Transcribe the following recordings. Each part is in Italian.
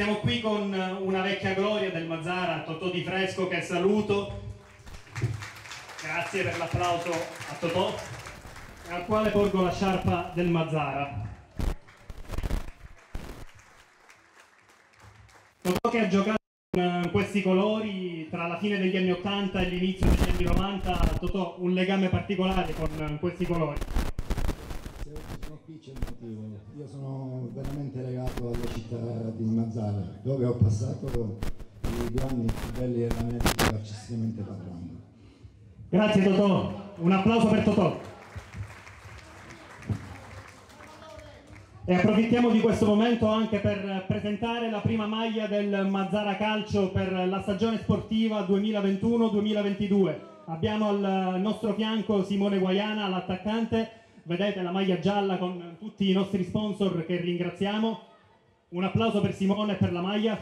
Siamo qui con eh, una vecchia gloria del Mazzara, Totò Di Fresco che saluto. Grazie per l'applauso a Totò, al quale porgo la sciarpa del Mazzara. Totò che ha giocato con eh, questi colori tra la fine degli anni 80 e l'inizio degli anni 90, Totò un legame particolare con eh, questi colori sportivo. Io sono veramente legato alla città di Mazzara, dove ho passato i due anni più belli della mia vita calcisticamente parlando. Grazie Totò, un applauso per Totò. E approfittiamo di questo momento anche per presentare la prima maglia del Mazzara Calcio per la stagione sportiva 2021-2022. Abbiamo al nostro fianco Simone Guaiana, l'attaccante, vedete la maglia gialla con tutti i nostri sponsor che ringraziamo. Un applauso per Simone e per la maglia.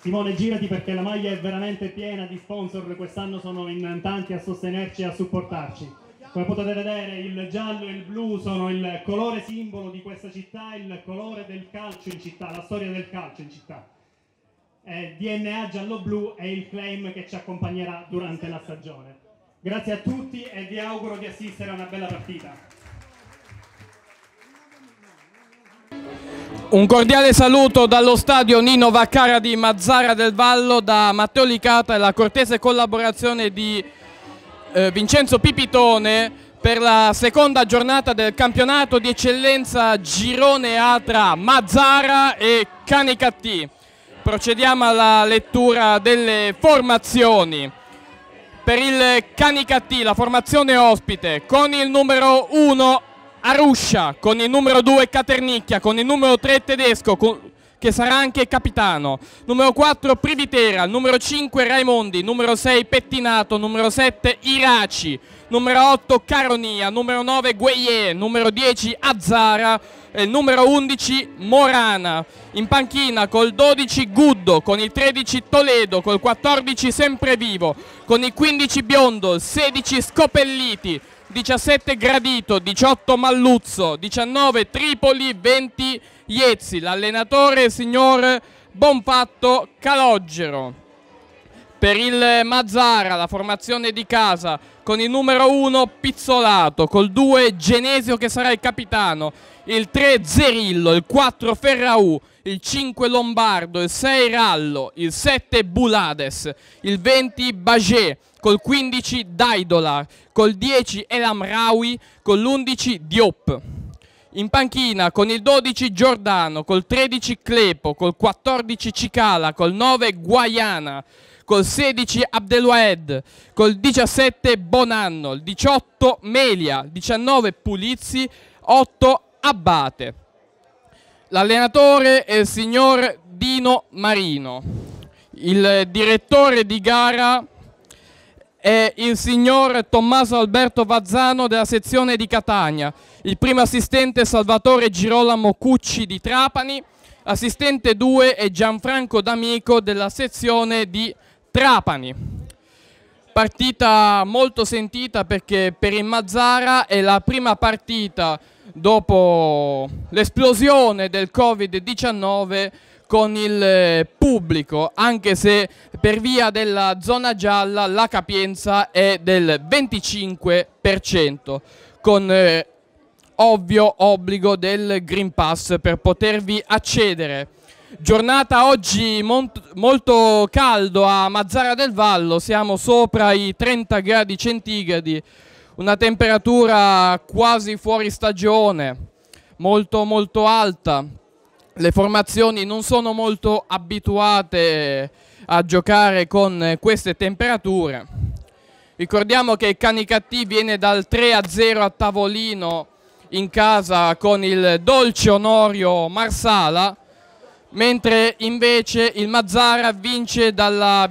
Simone girati perché la maglia è veramente piena di sponsor, quest'anno sono in tanti a sostenerci e a supportarci. Come potete vedere il giallo e il blu sono il colore simbolo di questa città, il colore del calcio in città, la storia del calcio in città. Eh, DNA giallo-blu è il claim che ci accompagnerà durante la stagione. Grazie a tutti e vi auguro di assistere a una bella partita. Un cordiale saluto dallo stadio Nino Vaccara di Mazzara del Vallo da Matteo Licata e la cortese collaborazione di eh, Vincenzo Pipitone per la seconda giornata del campionato di eccellenza Girone A tra Mazzara e Canicattì. Procediamo alla lettura delle formazioni per il Canicattì, la formazione ospite, con il numero 1 Aruscia, con il numero 2 Caternicchia, con il numero 3 Tedesco, con, che sarà anche capitano. Numero 4 Privitera, numero 5 Raimondi, numero 6 Pettinato, numero 7 Iraci, numero 8 Caronia, numero 9 Gueye, numero 10 Azzara, eh, numero 11 Morana. In panchina col 12 Guddo, con il 13 Toledo, col 14 Sempre Vivo, con il 15 Biondo, 16 Scopelliti, 17 Gradito, 18 Malluzzo, 19 Tripoli, 20 Iezzi, l'allenatore signor Bonfatto Calogero. Per il Mazzara la formazione di casa con il numero 1 Pizzolato, col 2 Genesio che sarà il capitano, il 3 Zerillo, il 4 Ferraù, il 5 Lombardo, il 6 Rallo, il 7 Bulades, il 20 Bagé, col 15 Daidola, col 10 Elamraui, con l'11 Diop in panchina con il 12 Giordano, col 13 Clepo, col 14 Cicala, col 9 Guayana, col 16 Abdelwaed, col 17 Bonanno, il 18 Melia, il 19 Pulizzi, 8 Abbate. L'allenatore è il signor Dino Marino. Il direttore di gara e il signor Tommaso Alberto Vazzano della sezione di Catania, il primo assistente Salvatore Girolamo Cucci di Trapani, assistente 2 è Gianfranco D'Amico della sezione di Trapani. Partita molto sentita perché per il Mazzara è la prima partita dopo l'esplosione del Covid-19 con il eh, pubblico, anche se per via della zona gialla la capienza è del 25%, con eh, ovvio obbligo del Green Pass per potervi accedere. Giornata oggi molto caldo a Mazzara del Vallo, siamo sopra i 30 gradi centigradi, una temperatura quasi fuori stagione, molto molto alta le formazioni non sono molto abituate a giocare con queste temperature. Ricordiamo che Canicattì viene dal 3-0 a a tavolino in casa con il dolce Onorio Marsala, mentre invece il Mazzara dalla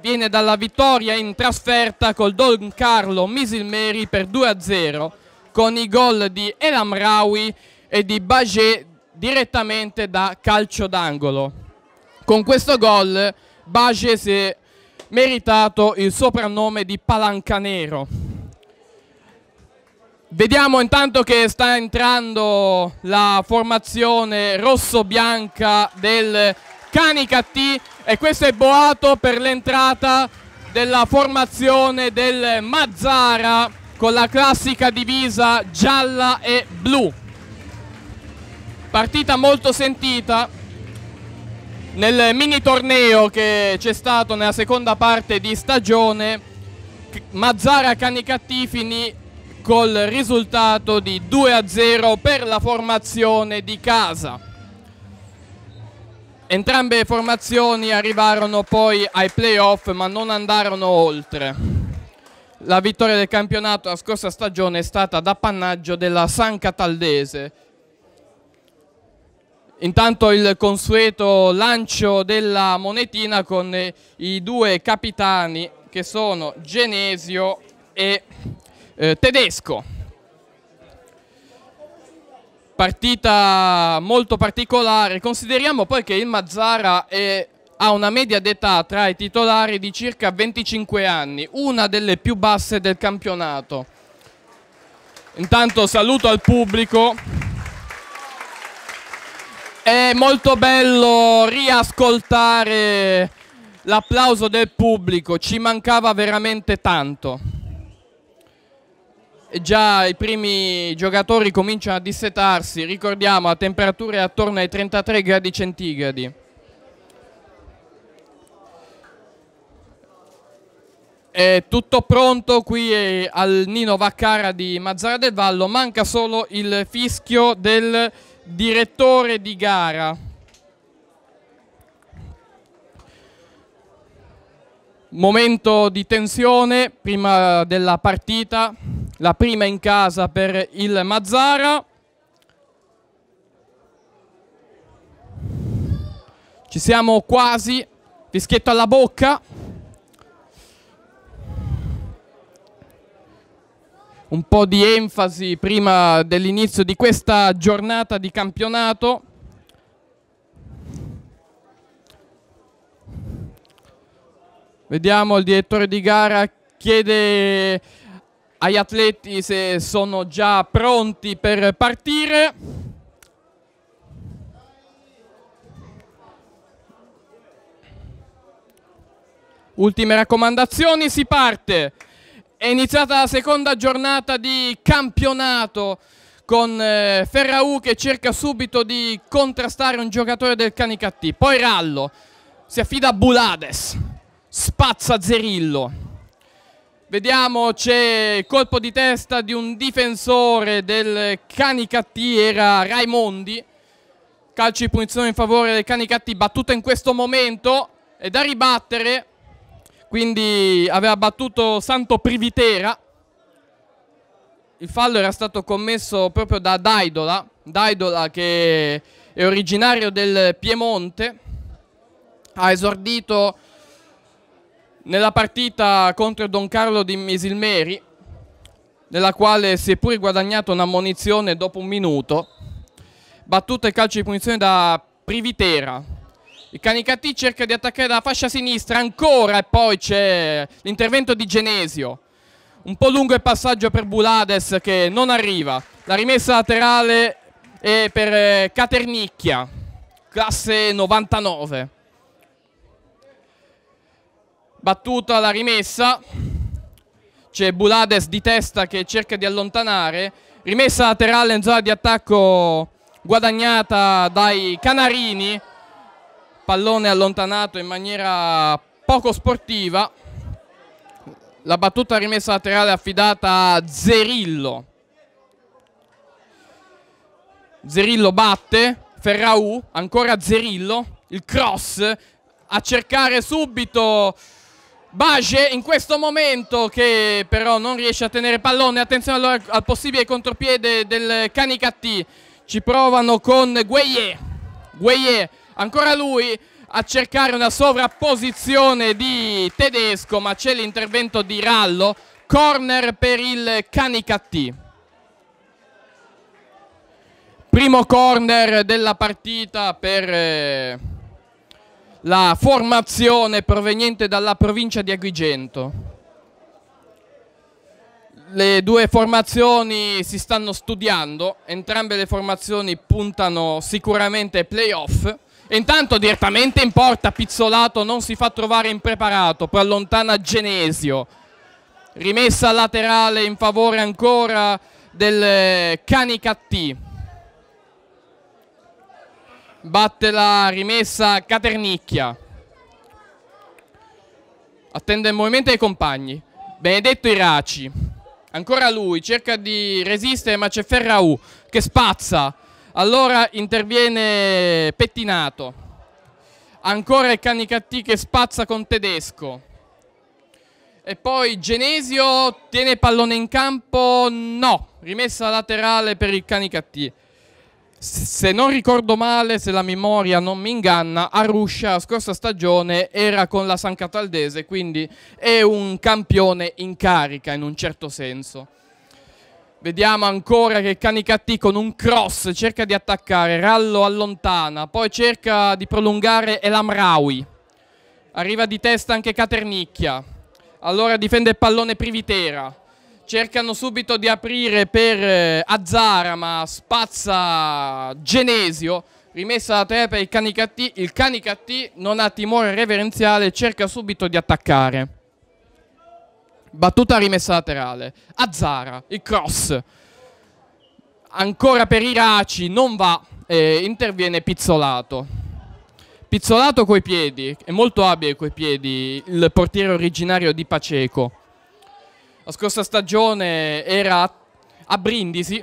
viene dalla vittoria in trasferta col Don Carlo Misilmeri per 2-0 a con i gol di Elam Elamrawi e di Baget direttamente da calcio d'angolo. Con questo gol Bace si è meritato il soprannome di Palancanero. Vediamo intanto che sta entrando la formazione rosso-bianca del Canicattì e questo è boato per l'entrata della formazione del Mazzara con la classica divisa gialla e blu partita molto sentita nel mini torneo che c'è stato nella seconda parte di stagione Mazzara Canicattifini col risultato di 2 a 0 per la formazione di casa entrambe le formazioni arrivarono poi ai playoff ma non andarono oltre la vittoria del campionato la scorsa stagione è stata d'appannaggio della San Cataldese Intanto il consueto lancio della monetina con eh, i due capitani che sono Genesio e eh, Tedesco. Partita molto particolare, consideriamo poi che il Mazzara è, ha una media d'età tra i titolari di circa 25 anni, una delle più basse del campionato. Intanto saluto al pubblico. È molto bello riascoltare l'applauso del pubblico, ci mancava veramente tanto. Già i primi giocatori cominciano a dissetarsi, ricordiamo a temperature attorno ai 33 gradi centigradi. È tutto pronto qui al Nino Vaccara di Mazzara del Vallo, manca solo il fischio del direttore di gara. Momento di tensione prima della partita, la prima in casa per il Mazzara. Ci siamo quasi, fischietto alla bocca. un po' di enfasi prima dell'inizio di questa giornata di campionato. Vediamo il direttore di gara chiede agli atleti se sono già pronti per partire. Ultime raccomandazioni, si parte. È iniziata la seconda giornata di campionato con eh, Ferraù che cerca subito di contrastare un giocatore del Canicattì. Poi Rallo si affida a Bulades, spazza Zerillo. Vediamo c'è colpo di testa di un difensore del Canicattì, era Raimondi. Calcio di punizione in favore del Canicattì, battuta in questo momento è da ribattere quindi aveva battuto Santo Privitera. Il fallo era stato commesso proprio da Daidola, Daidola che è originario del Piemonte, ha esordito nella partita contro Don Carlo di Misilmeri, nella quale si è pure guadagnato una munizione dopo un minuto, battuta e calcio di punizione da Privitera, il Canicattì cerca di attaccare dalla fascia sinistra ancora e poi c'è l'intervento di Genesio. Un po' lungo il passaggio per Bulades che non arriva. La rimessa laterale è per eh, Caternicchia, classe 99. Battuta la rimessa, c'è Bulades di testa che cerca di allontanare. Rimessa laterale in zona di attacco guadagnata dai Canarini pallone allontanato in maniera poco sportiva la battuta rimessa laterale affidata a Zerillo Zerillo batte Ferraù, ancora Zerillo il cross a cercare subito Bage in questo momento che però non riesce a tenere pallone attenzione allora al possibile contropiede del Canicattì ci provano con Gueye Gueye ancora lui a cercare una sovrapposizione di Tedesco, ma c'è l'intervento di Rallo, corner per il Canicattì. Primo corner della partita per eh, la formazione proveniente dalla provincia di Agrigento. Le due formazioni si stanno studiando, entrambe le formazioni puntano sicuramente ai playoff. Intanto direttamente in porta Pizzolato non si fa trovare impreparato, poi allontana Genesio. Rimessa laterale in favore ancora del eh, Canicattì. Batte la rimessa Caternicchia. Attende il movimento dei compagni. Benedetto Iraci. Ancora lui, cerca di resistere ma c'è Ferraù che spazza allora interviene Pettinato. Ancora il Canicattì che spazza con Tedesco. E poi Genesio tiene pallone in campo. No, rimessa laterale per il Canicattì. Se non ricordo male, se la memoria non mi inganna, Aruscia la scorsa stagione era con la San Cataldese, quindi è un campione in carica in un certo senso. Vediamo ancora che Canicattì con un cross cerca di attaccare, Rallo allontana, poi cerca di prolungare Elamraui. Arriva di testa anche Caternicchia. Allora difende il pallone Privitera. Cercano subito di aprire per eh, Azzara, ma spazza Genesio. Rimessa da tre per il Canicattì. Il Canicattì non ha timore reverenziale, cerca subito di attaccare. Battuta rimessa laterale. Azzara, il cross. Ancora per Iraci, non va. Eh, interviene Pizzolato. Pizzolato coi piedi, è molto abile coi piedi, il portiere originario di Paceco. La scorsa stagione era a Brindisi.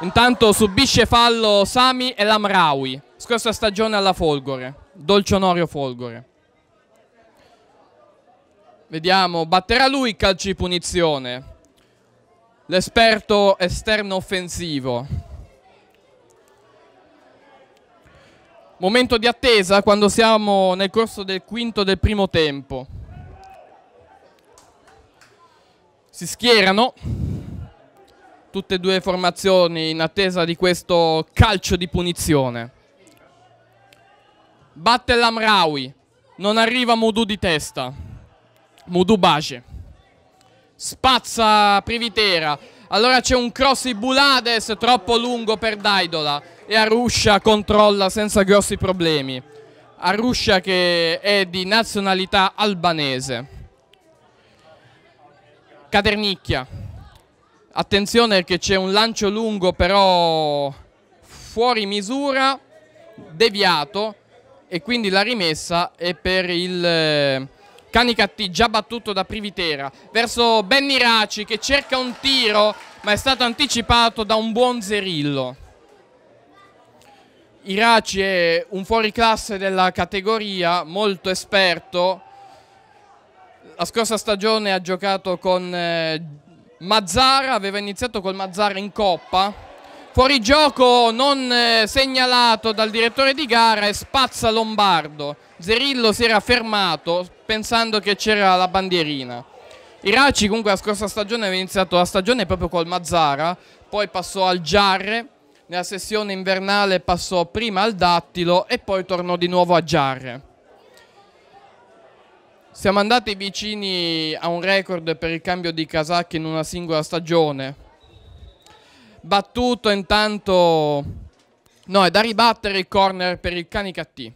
Intanto subisce fallo Sami e Lamraoui. Scorsa stagione alla Folgore, Dolce Onorio Folgore. Vediamo, batterà lui il calcio di punizione. L'esperto esterno offensivo. Momento di attesa quando siamo nel corso del quinto del primo tempo. Si schierano tutte e due le formazioni in attesa di questo calcio di punizione. Batte l'Amrawi, non arriva Modu di testa. Mudubace. Spazza Privitera. Allora c'è un cross di Bulades troppo lungo per Daidola e Aruscia controlla senza grossi problemi. Aruscia che è di nazionalità albanese. Cadernicchia. Attenzione che c'è un lancio lungo però fuori misura, deviato e quindi la rimessa è per il eh, Canicatti già battuto da Privitera verso Benny Raci che cerca un tiro ma è stato anticipato da un buon Zerillo. Iraci è un fuoriclasse della categoria, molto esperto. La scorsa stagione ha giocato con eh, Mazzara, aveva iniziato col Mazzara in coppa. Fuori gioco non eh, segnalato dal direttore di gara e spazza Lombardo. Zerillo si era fermato pensando che c'era la bandierina. Iraci comunque la scorsa stagione aveva iniziato la stagione proprio col Mazzara, poi passò al Giarre, nella sessione invernale passò prima al Dattilo e poi tornò di nuovo a Giarre. Siamo andati vicini a un record per il cambio di casacche in una singola stagione. Battuto intanto... No, è da ribattere il corner per il Canicattì.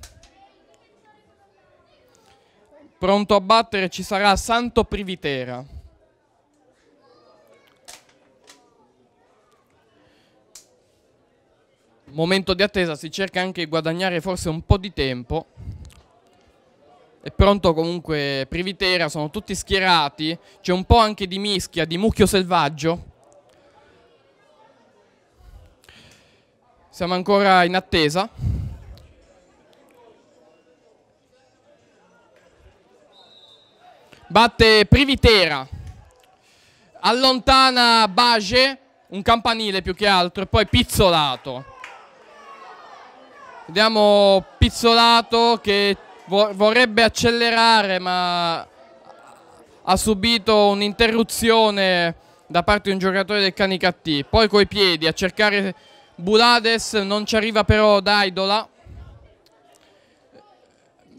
Pronto a battere ci sarà Santo Privitera. Momento di attesa, si cerca anche di guadagnare forse un po' di tempo. È pronto comunque Privitera, sono tutti schierati. C'è un po' anche di mischia, di mucchio selvaggio. Siamo ancora in attesa. batte Privitera, allontana Bage, un campanile più che altro, e poi Pizzolato. Vediamo Pizzolato che vorrebbe accelerare ma ha subito un'interruzione da parte di un giocatore del Canicattì. Poi coi piedi a cercare Bulades, non ci arriva però Daidola.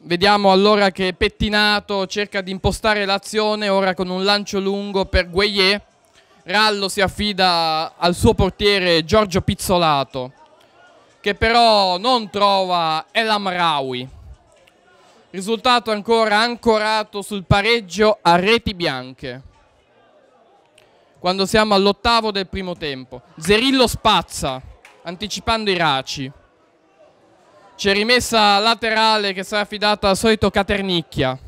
Vediamo allora che Pettinato cerca di impostare l'azione, ora con un lancio lungo per Gueye. Rallo si affida al suo portiere Giorgio Pizzolato, che però non trova El Amraoui. Risultato ancora ancorato sul pareggio a reti bianche. Quando siamo all'ottavo del primo tempo. Zerillo spazza, anticipando i raci. C'è rimessa laterale che sarà affidata al solito Caternicchia.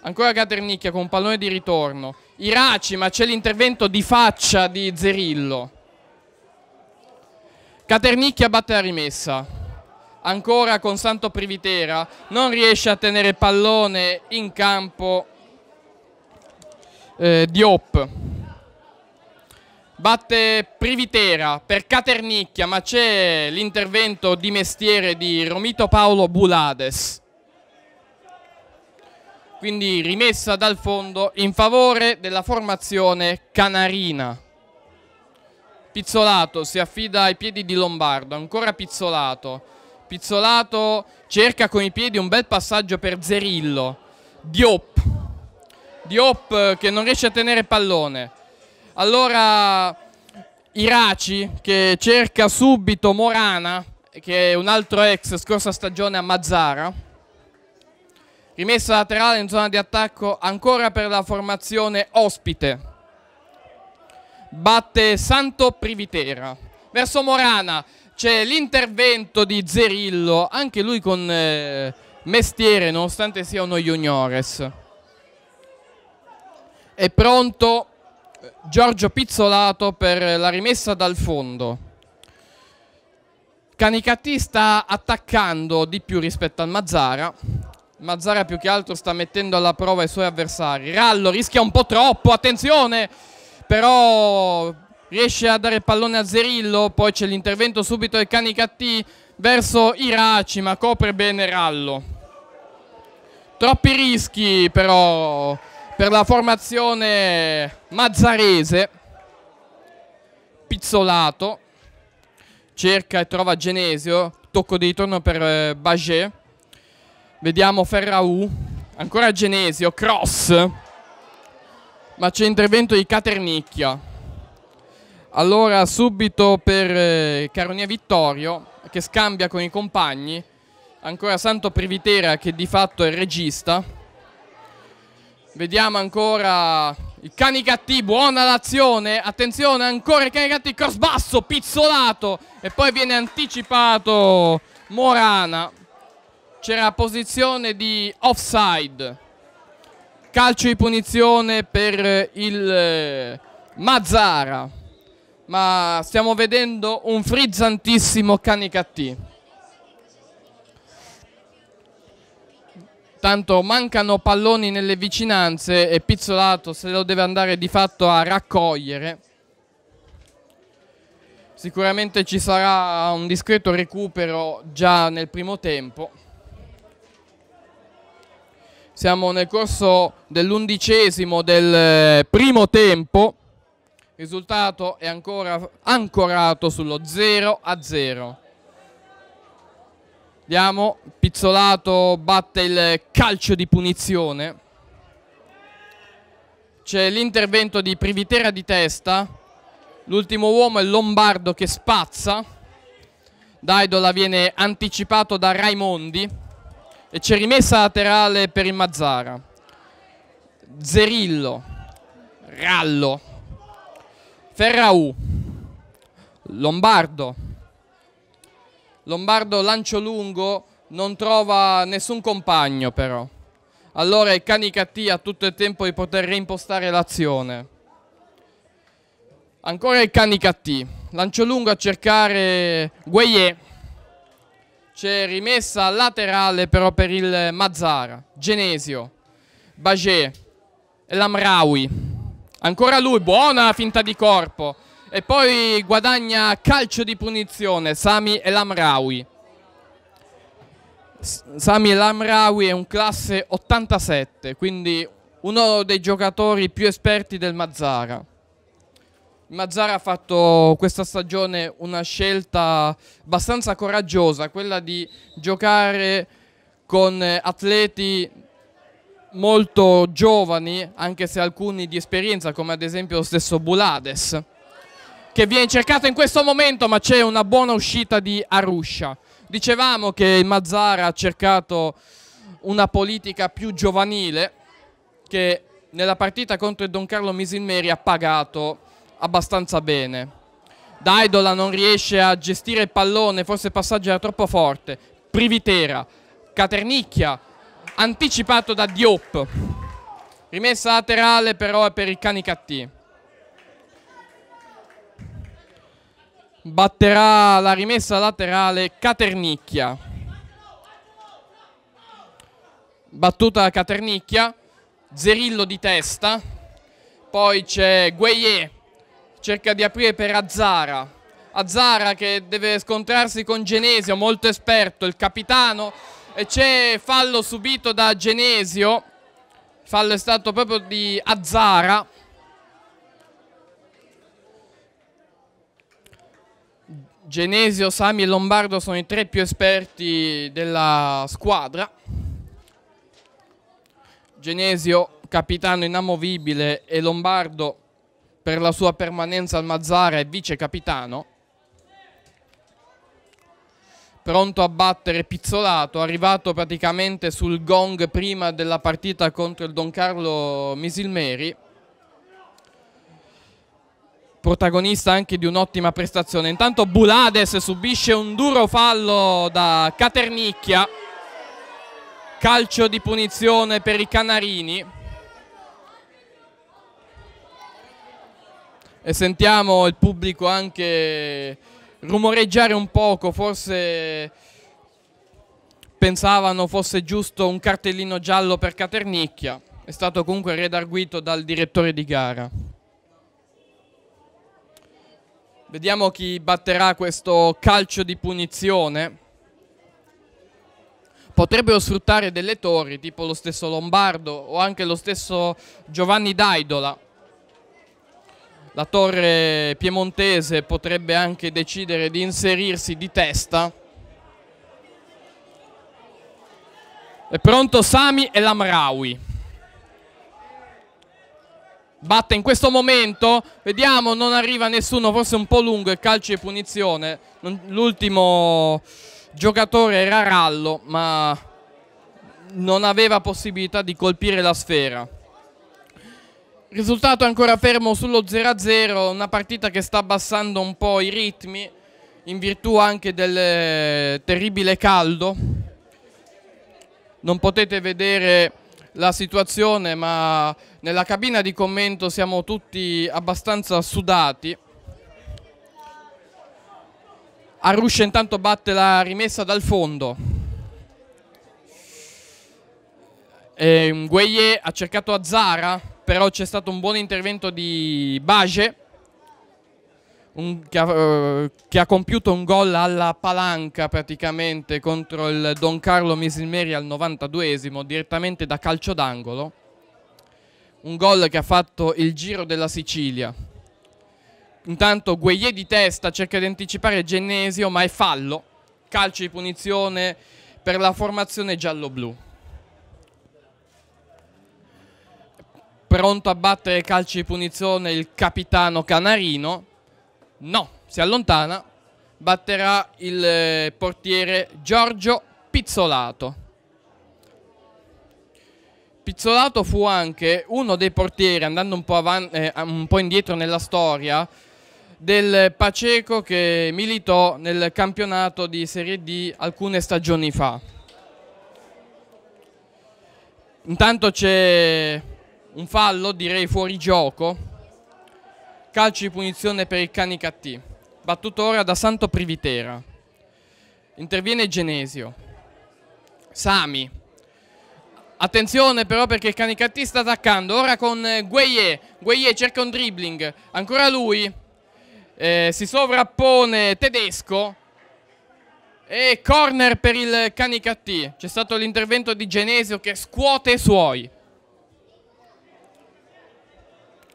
Ancora Caternicchia con un pallone di ritorno. Iraci, ma c'è l'intervento di faccia di Zerillo. Caternicchia batte la rimessa. Ancora con Santo Privitera. Non riesce a tenere pallone in campo eh, Diop batte Privitera per Caternicchia, ma c'è l'intervento di mestiere di Romito Paolo Bulades. Quindi rimessa dal fondo in favore della formazione canarina. Pizzolato si affida ai piedi di Lombardo, ancora Pizzolato. Pizzolato cerca con i piedi un bel passaggio per Zerillo. Diop. Diop eh, che non riesce a tenere pallone. Allora Iraci che cerca subito Morana, che è un altro ex scorsa stagione a Mazzara. Rimessa laterale in zona di attacco ancora per la formazione ospite. Batte Santo Privitera. Verso Morana c'è l'intervento di Zerillo, anche lui con eh, mestiere nonostante sia uno juniores. È pronto Giorgio Pizzolato per la rimessa dal fondo. Canicattì sta attaccando di più rispetto al Mazzara. Mazzara più che altro sta mettendo alla prova i suoi avversari. Rallo rischia un po' troppo, attenzione! Però riesce a dare il pallone a Zerillo, poi c'è l'intervento subito del Canicattì verso Iraci, ma copre bene Rallo. Troppi rischi però per la formazione mazzarese Pizzolato cerca e trova Genesio tocco di ritorno per eh, Baget vediamo Ferraù ancora Genesio cross ma c'è intervento di Caternicchia allora subito per eh, Caronia Vittorio che scambia con i compagni ancora Santo Privitera che di fatto è regista Vediamo ancora il Canicattì, buona l'azione, attenzione ancora il Canicattì, cross basso, pizzolato e poi viene anticipato Morana. C'era posizione di offside, calcio di punizione per il eh, Mazzara, ma stiamo vedendo un frizzantissimo Canicattì. tanto mancano palloni nelle vicinanze e Pizzolato se lo deve andare di fatto a raccogliere. Sicuramente ci sarà un discreto recupero già nel primo tempo. Siamo nel corso dell'undicesimo del eh, primo tempo. Risultato è ancora ancorato sullo 0 a 0. Vediamo, Pizzolato batte il calcio di punizione. C'è l'intervento di Privitera di testa. L'ultimo uomo è Lombardo che spazza. Daidola viene anticipato da Raimondi. E c'è rimessa laterale per il Mazzara. Zerillo. Rallo. Ferrau. Lombardo. Lombardo lancio lungo non trova nessun compagno però. Allora il Canicati ha tutto il tempo di poter reimpostare l'azione. Ancora il Canicati. Lancio lungo a cercare Gueye. C'è rimessa laterale però per il Mazzara. Genesio. Bagé. Lamraui. Ancora lui, buona finta di corpo e poi guadagna calcio di punizione Sami Elamraoui. Sami Elamraoui è un classe 87, quindi uno dei giocatori più esperti del Mazzara. Il Mazzara ha fatto questa stagione una scelta abbastanza coraggiosa, quella di giocare con atleti molto giovani, anche se alcuni di esperienza, come ad esempio lo stesso Bulades che viene cercato in questo momento, ma c'è una buona uscita di Arusha. Dicevamo che il Mazzara ha cercato una politica più giovanile che nella partita contro il Don Carlo Misilmeri ha pagato abbastanza bene. Daidola non riesce a gestire il pallone, forse il passaggio era troppo forte. Privitera, Caternicchia, anticipato da Diop. Rimessa laterale però è per il Canicattì. batterà la rimessa laterale Caternicchia. Battuta Caternicchia, Zerillo di testa, poi c'è Gueye, cerca di aprire per Azzara. Azzara che deve scontrarsi con Genesio, molto esperto, il capitano. E c'è fallo subito da Genesio, fallo è stato proprio di Azzara. Genesio, Sami e Lombardo sono i tre più esperti della squadra. Genesio, capitano inamovibile, e Lombardo per la sua permanenza al Mazzara è vice capitano. Pronto a battere Pizzolato, arrivato praticamente sul gong prima della partita contro il Don Carlo Misilmeri protagonista anche di un'ottima prestazione. Intanto Bulades subisce un duro fallo da Caternicchia, calcio di punizione per i Canarini. E sentiamo il pubblico anche rumoreggiare un poco, forse pensavano fosse giusto un cartellino giallo per Caternicchia. È stato comunque redarguito dal direttore di gara. Vediamo chi batterà questo calcio di punizione. Potrebbero sfruttare delle torri, tipo lo stesso Lombardo o anche lo stesso Giovanni Daidola. La torre piemontese potrebbe anche decidere di inserirsi di testa. È pronto Sami e Lamraoui batte in questo momento, vediamo, non arriva nessuno, forse un po' lungo, il calcio e punizione, l'ultimo giocatore era Rallo, ma non aveva possibilità di colpire la sfera. Risultato ancora fermo sullo 0-0, una partita che sta abbassando un po' i ritmi, in virtù anche del eh, terribile caldo. Non potete vedere la situazione, ma nella cabina di commento siamo tutti abbastanza sudati. Aruscia intanto batte la rimessa dal fondo. E ehm, Gueye ha cercato Azzara, però c'è stato un buon intervento di Bage un, che, ha, eh, che, ha, compiuto un gol alla palanca praticamente contro il Don Carlo Misilmeri al 92esimo direttamente da calcio d'angolo un gol che ha fatto il giro della Sicilia intanto Gueye di testa cerca di anticipare Genesio ma è fallo calcio di punizione per la formazione giallo-blu pronto a battere calcio di punizione il capitano Canarino No, si allontana. Batterà il eh, portiere Giorgio Pizzolato. Pizzolato fu anche uno dei portieri, andando un po', avanti, eh, un po indietro nella storia, del Paceco che militò nel campionato di Serie D alcune stagioni fa. Intanto c'è un fallo, direi fuori gioco, calcio di punizione per il cani battuto ora da Santo Privitera. Interviene Genesio. Sami. Attenzione però perché il cani sta attaccando, ora con eh, Gueye. Gueye cerca un dribbling, ancora lui. Eh, si sovrappone Tedesco. E corner per il cani C'è stato l'intervento di Genesio che scuote i suoi.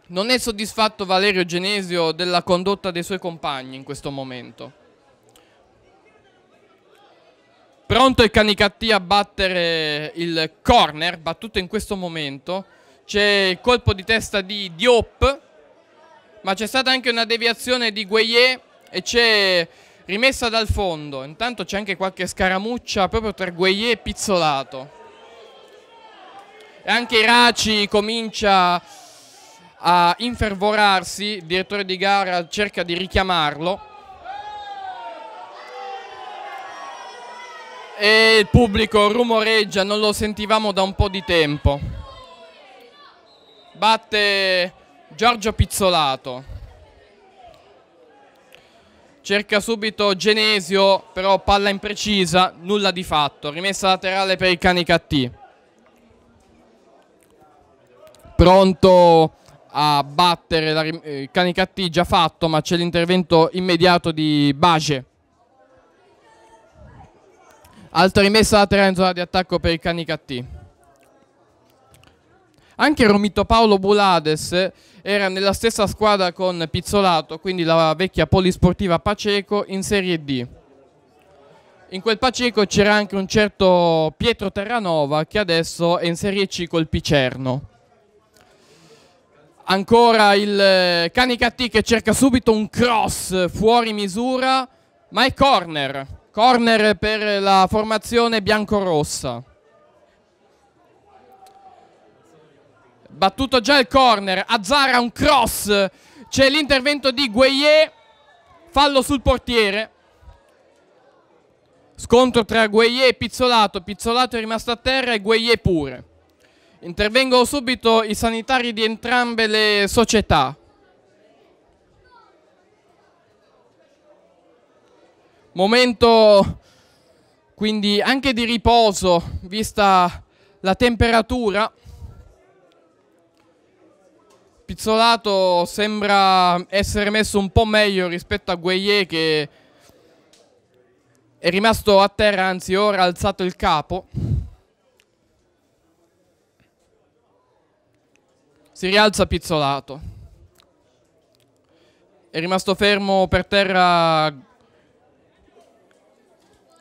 Non è soddisfatto Valerio Genesio della condotta dei suoi compagni in questo momento. Pronto il Canicattì a battere il corner, battuto in questo momento. C'è il colpo di testa di Diop, ma c'è stata anche una deviazione di Gueye e c'è rimessa dal fondo. Intanto c'è anche qualche scaramuccia proprio tra Gueye e Pizzolato. E anche Iraci comincia a infervorarsi, il direttore di gara cerca di richiamarlo. E il pubblico rumoreggia, non lo sentivamo da un po' di tempo. Batte Giorgio Pizzolato. Cerca subito Genesio, però palla imprecisa, nulla di fatto. Rimessa laterale per il Canicattì. Pronto a battere la, eh, Canicattì già fatto ma c'è l'intervento immediato di Bage altra rimessa laterale in zona di attacco per il Canicattì anche Romito Paolo Bulades era nella stessa squadra con Pizzolato quindi la vecchia polisportiva Paceco in Serie D in quel Paceco c'era anche un certo Pietro Terranova che adesso è in Serie C col Picerno Ancora il Canicati eh, che cerca subito un cross fuori misura, ma è corner. Corner per la formazione biancorossa. Battuto già il corner, Azzara un cross, c'è l'intervento di Gueye, fallo sul portiere. Scontro tra Gueye e Pizzolato, Pizzolato è rimasto a terra e Gueye pure. Intervengo subito i sanitari di entrambe le società. Momento quindi anche di riposo, vista la temperatura. Pizzolato sembra essere messo un po' meglio rispetto a Gueye che è rimasto a terra, anzi ora ha alzato il capo. Si rialza pizzolato. È rimasto fermo per terra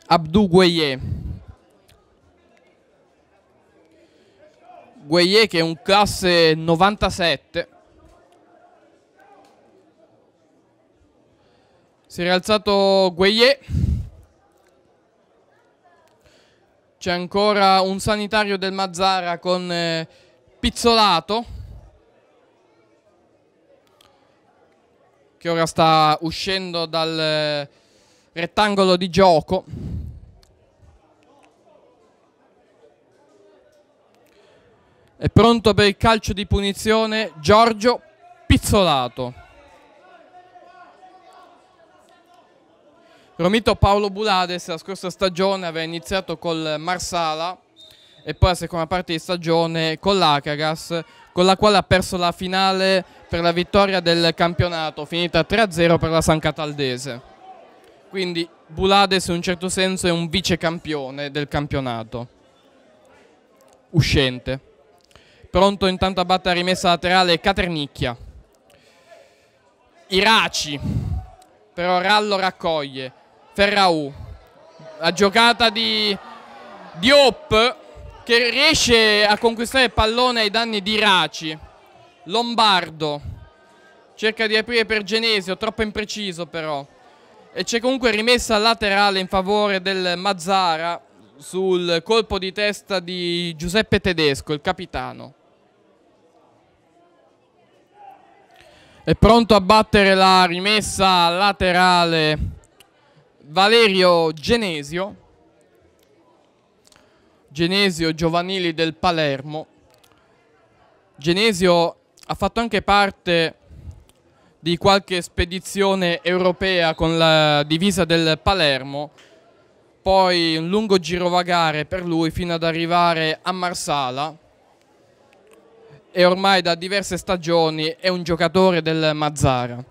Abdu Gueye. Gueye che è un classe 97. Si è rialzato Gueye. C'è ancora un sanitario del Mazzara con eh, Pizzolato. che ora sta uscendo dal eh, rettangolo di gioco. È pronto per il calcio di punizione Giorgio Pizzolato. Romito Paolo Bulades la scorsa stagione aveva iniziato col Marsala e poi la seconda parte di stagione con l'Acagas con la quale ha perso la finale per la vittoria del campionato, finita 3-0 per la San Cataldese. Quindi Bulades in un certo senso è un vicecampione del campionato, uscente. Pronto intanto a battere la rimessa laterale Caternicchia. Iraci, però Rallo raccoglie. Ferraù, la giocata di Diop che riesce a conquistare il pallone ai danni di Raci. Lombardo cerca di aprire per Genesio, troppo impreciso però. E c'è comunque rimessa laterale in favore del Mazzara sul colpo di testa di Giuseppe Tedesco, il capitano. È pronto a battere la rimessa laterale Valerio Genesio. Genesio Giovanili del Palermo. Genesio ha fatto anche parte di qualche spedizione europea con la divisa del Palermo, poi un lungo girovagare per lui fino ad arrivare a Marsala e ormai da diverse stagioni è un giocatore del Mazzara.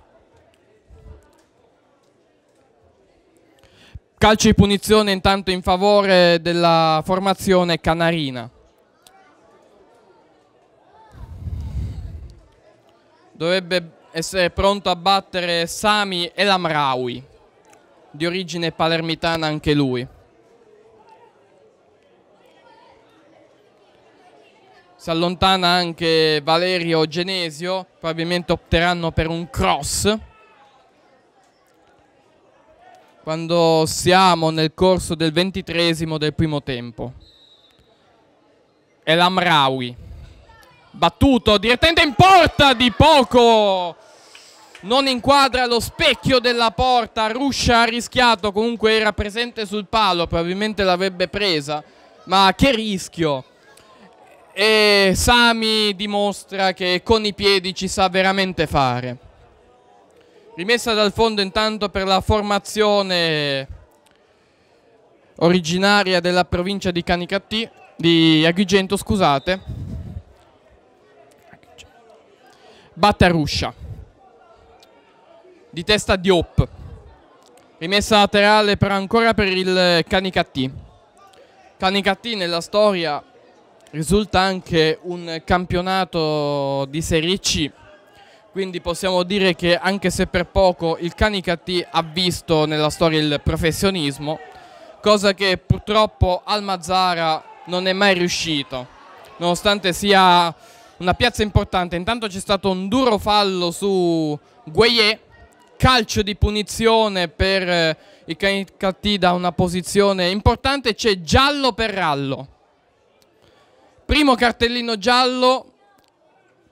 Calcio di punizione intanto in favore della formazione canarina. Dovrebbe essere pronto a battere Sami Elamraui, di origine palermitana anche lui. Si allontana anche Valerio Genesio, probabilmente opteranno per un cross quando siamo nel corso del ventitresimo del primo tempo. È l'Amrawi, battuto direttamente in porta di poco, non inquadra lo specchio della porta, Ruscia ha rischiato, comunque era presente sul palo, probabilmente l'avrebbe presa, ma che rischio! E Sami dimostra che con i piedi ci sa veramente fare. Rimessa dal fondo intanto per la formazione originaria della provincia di Canicattì, di Agrigento, scusate. Battaruscia. Di testa Diop. Rimessa laterale però ancora per il Canicattì. Canicattì nella storia risulta anche un campionato di Serie C quindi possiamo dire che anche se per poco il Canicattì ha visto nella storia il professionismo, cosa che purtroppo al Mazzara non è mai riuscito, nonostante sia una piazza importante. Intanto c'è stato un duro fallo su Gueye, calcio di punizione per eh, il Canicattì da una posizione importante, c'è giallo per Rallo. Primo cartellino giallo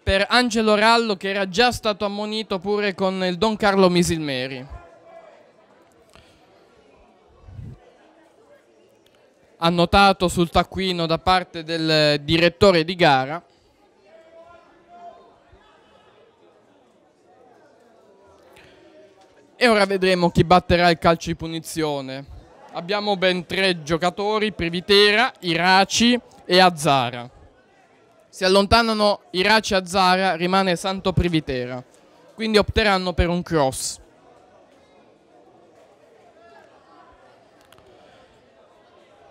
per Angelo Rallo che era già stato ammonito pure con il Don Carlo Misilmeri. Annotato sul taccuino da parte del direttore di gara. E ora vedremo chi batterà il calcio di punizione. Abbiamo ben tre giocatori, Privitera, Iraci e Azzara. Si allontanano Irace a Zara, rimane Santo Privitera. Quindi opteranno per un cross.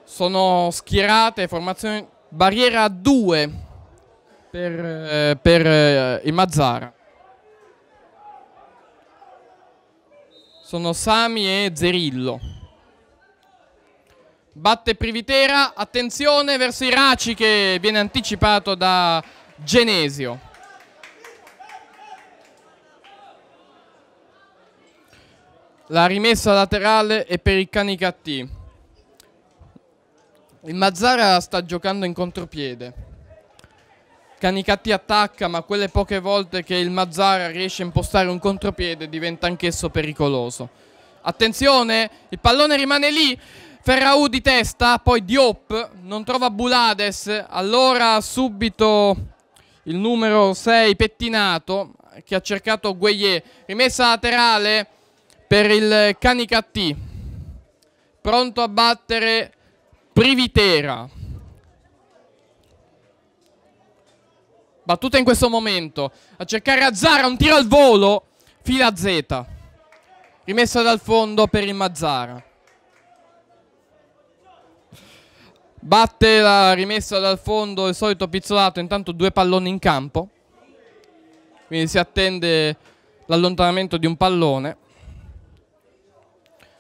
Sono schierate formazioni barriera 2 per, eh, per eh, i Mazzara. Sono Sami e Zerillo batte Privitera, attenzione verso i Raci che viene anticipato da Genesio. La rimessa laterale è per il Canicattì. Il Mazzara sta giocando in contropiede. Canicattì attacca, ma quelle poche volte che il Mazzara riesce a impostare un contropiede diventa anch'esso pericoloso. Attenzione, il pallone rimane lì. Ferraù di testa, poi Diop, non trova Bulades, allora subito il numero 6 pettinato che ha cercato Gueye, rimessa laterale per il Canicattì, pronto a battere Privitera. Battuta in questo momento, a cercare Azzara, un tiro al volo, fila Z, rimessa dal fondo per il Mazzara. Batte la rimessa dal fondo, il solito pizzolato, intanto due palloni in campo. Quindi si attende l'allontanamento di un pallone.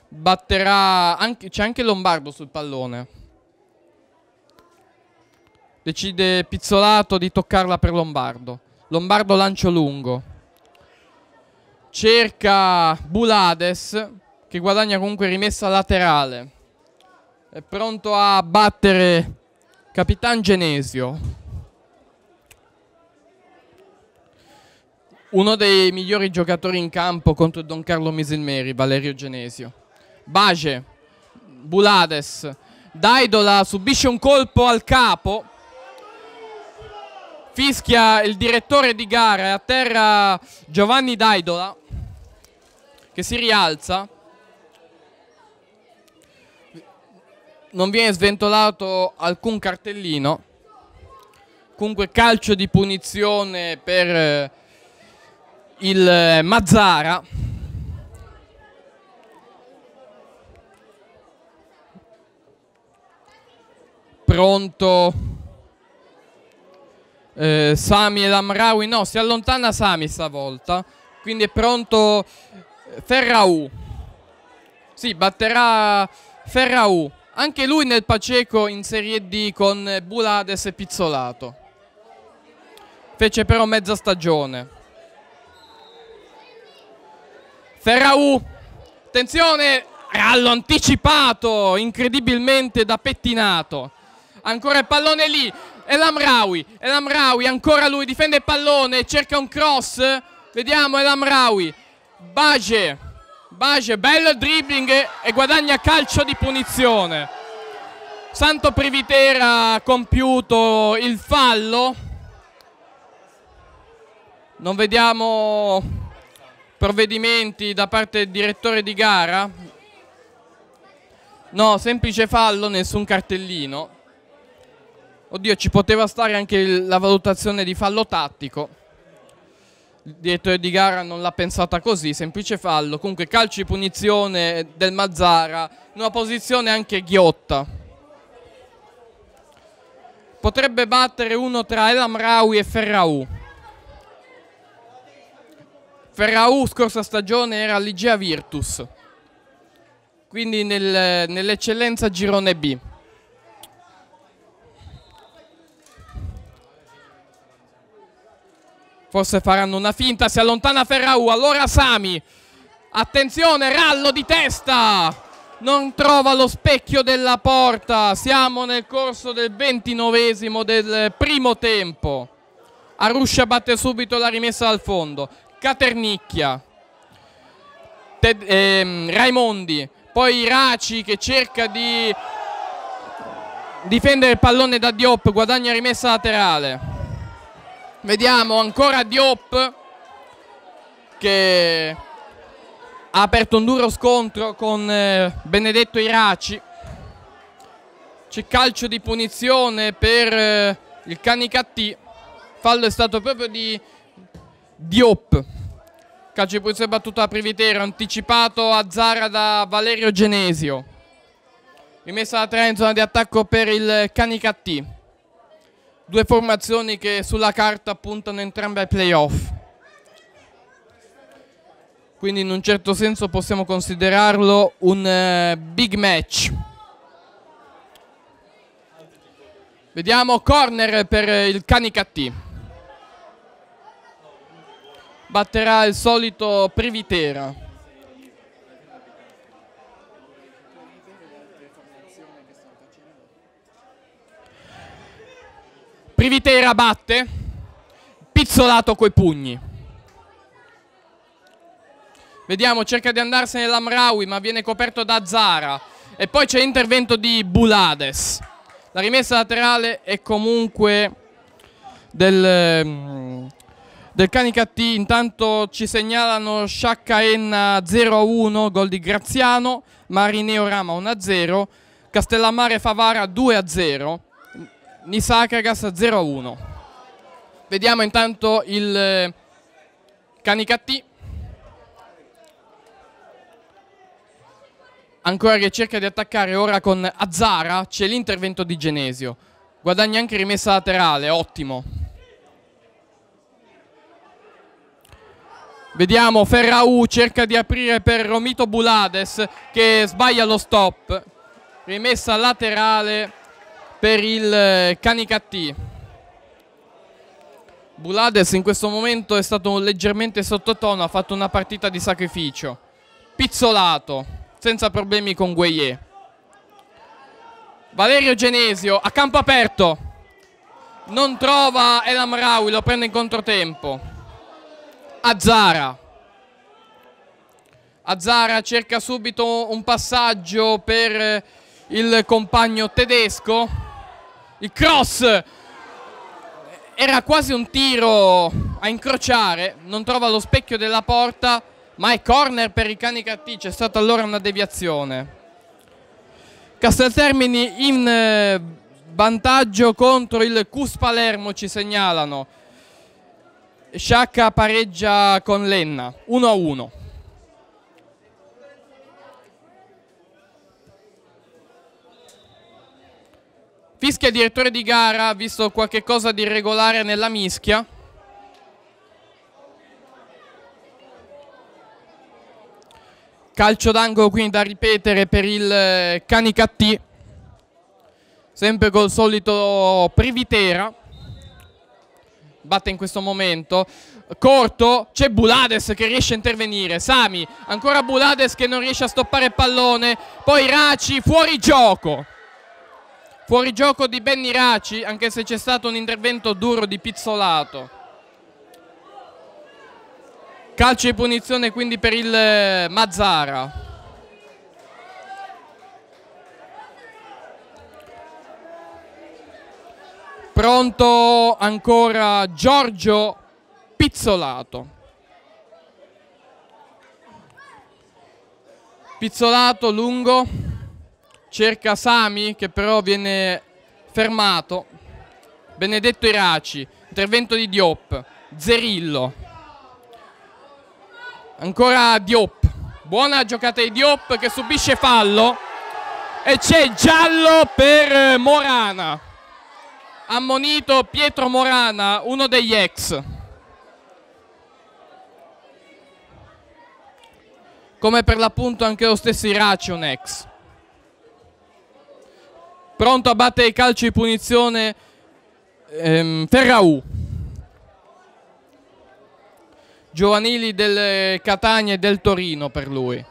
Batterà, anche, c'è anche Lombardo sul pallone. Decide Pizzolato di toccarla per Lombardo. Lombardo lancio lungo. Cerca Bulades che guadagna comunque rimessa laterale è pronto a battere Capitan Genesio. Uno dei migliori giocatori in campo contro Don Carlo Misilmeri, Valerio Genesio. Bage, Bulades, Daidola subisce un colpo al capo. Fischia il direttore di gara e a terra Giovanni Daidola che si rialza. non viene sventolato alcun cartellino comunque calcio di punizione per eh, il eh, Mazzara pronto eh, Sami e Amraoui no si allontana Sami stavolta quindi è pronto eh, Ferraù si batterà Ferraù anche lui nel Paceco in Serie D con Bulades e Pizzolato. Fece però mezza stagione. Ferrau, attenzione, rallo anticipato incredibilmente da pettinato. Ancora il pallone lì, è l'Amraui, è l'Amraui, ancora lui, difende il pallone, cerca un cross. Vediamo è l'Amraui. Bage. Bage, bello dribbling e guadagna calcio di punizione. Santo Privitera ha compiuto il fallo. Non vediamo provvedimenti da parte del direttore di gara. No, semplice fallo, nessun cartellino. Oddio, ci poteva stare anche la valutazione di fallo tattico il direttore di gara non l'ha pensata così, semplice fallo, comunque calcio di punizione del Mazzara in una posizione anche ghiotta. Potrebbe battere uno tra Elam Raui e Ferraù. Ferraù scorsa stagione era all'Igea Virtus, quindi nel, nell'eccellenza girone B. Forse faranno una finta, si allontana Ferrau, allora Sami. Attenzione, rallo di testa. Non trova lo specchio della porta. Siamo nel corso del ventinovesimo del primo tempo. Aruscia batte subito la rimessa dal fondo. Caternicchia. Ted, ehm, Raimondi. Poi Raci che cerca di difendere il pallone da Diop. Guadagna rimessa laterale. Vediamo ancora Diop che ha aperto un duro scontro con eh, Benedetto Iraci. C'è calcio di punizione per eh, il Canicattì. Fallo è stato proprio di Diop. Calcio di punizione battuto da Privitero, anticipato a Zara da Valerio Genesio. Rimessa da tre in zona di attacco per il Canicattì due formazioni che sulla carta puntano entrambe ai playoff. Quindi in un certo senso possiamo considerarlo un eh, big match. Vediamo corner per eh, il Canicattì. Batterà il solito Privitera. Privitera batte, pizzolato coi pugni. Vediamo, cerca di andarsene l'Amraui, ma viene coperto da Zara. E poi c'è l'intervento di Bulades. La rimessa laterale è comunque del, mm, del Canicattì. Intanto ci segnalano Sciaccaenna 0-1, gol di Graziano, Marineo Rama 1-0, Castellammare Favara 2-0. Nisakagas 0-1. Vediamo intanto il eh, Canicatti. Ancora che cerca di attaccare ora con Azzara, c'è l'intervento di Genesio. Guadagna anche rimessa laterale, ottimo. Vediamo Ferraù cerca di aprire per Romito Bulades che sbaglia lo stop. Rimessa laterale per il Canicattì. Eh, Bulades in questo momento è stato leggermente sottotono, ha fatto una partita di sacrificio. Pizzolato, senza problemi con Gueye. Valerio Genesio a campo aperto. Non trova Elam Raui, lo prende in controtempo. Azzara. Azzara cerca subito un passaggio per eh, il compagno tedesco il cross era quasi un tiro a incrociare, non trova lo specchio della porta, ma è corner per i cani cattici, c'è stata allora una deviazione. Casteltermini in eh, vantaggio contro il Cus Palermo ci segnalano. Sciacca pareggia con Lenna, 1-1. Fischia direttore di gara, ha visto qualche cosa di irregolare nella mischia? Calcio d'angolo quindi da ripetere per il eh, Canicattì, sempre col solito Privitera, batte in questo momento, corto, c'è Bulades che riesce a intervenire, Sami, ancora Bulades che non riesce a stoppare il pallone, poi Raci fuori gioco. Fuori gioco di Benny Raci, anche se c'è stato un intervento duro di Pizzolato. Calcio e punizione quindi per il eh, Mazzara. Pronto ancora Giorgio Pizzolato. Pizzolato lungo cerca Sami che però viene fermato, Benedetto Iraci, intervento di Diop, Zerillo, ancora Diop, buona giocata di Diop che subisce fallo e c'è giallo per Morana, ammonito Pietro Morana, uno degli ex. Come per l'appunto anche lo stesso Iraci un ex pronto a battere i calci di punizione ehm, Ferraù. Giovanili del Catania e del Torino per lui.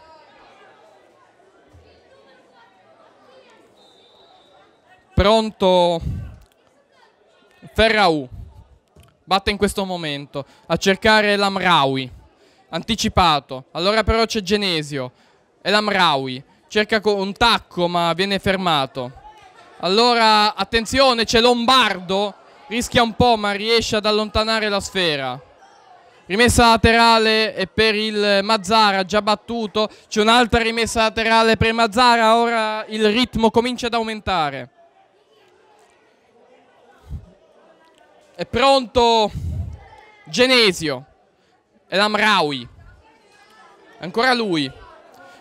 Pronto Ferraù. Batte in questo momento a cercare l'Amraui. Anticipato. Allora però c'è Genesio. E l'Amraui cerca un tacco ma viene fermato. Allora, attenzione, c'è Lombardo, rischia un po' ma riesce ad allontanare la sfera. Rimessa laterale e per il Mazzara, già battuto, c'è un'altra rimessa laterale per Mazzara, ora il ritmo comincia ad aumentare. È pronto Genesio, e l'Amraui, ancora lui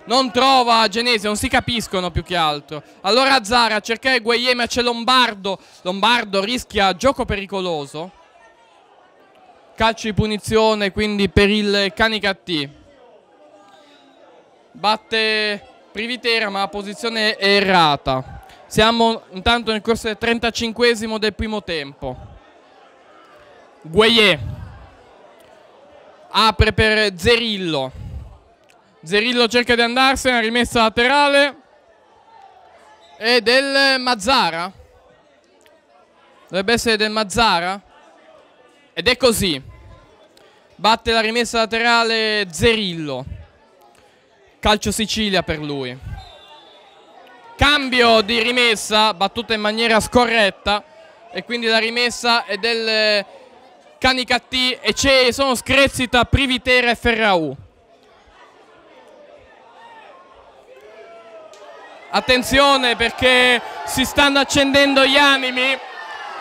non trova Genesi, non si capiscono più che altro. Allora Zara a cercare Guaieme, c'è Lombardo. Lombardo rischia gioco pericoloso. Calcio di punizione quindi per il Canicattì. Batte Privitera ma la posizione è errata. Siamo intanto nel corso del 35 del primo tempo. Guaiè apre per Zerillo. Zerillo cerca di andarsene, rimessa laterale e del Mazzara. Dovrebbe essere del Mazzara. Ed è così. Batte la rimessa laterale Zerillo. Calcio Sicilia per lui. Cambio di rimessa, battuta in maniera scorretta. E quindi la rimessa è del Canicattì e sono Screzzita, Privitera e Ferraù. Attenzione perché si stanno accendendo gli animi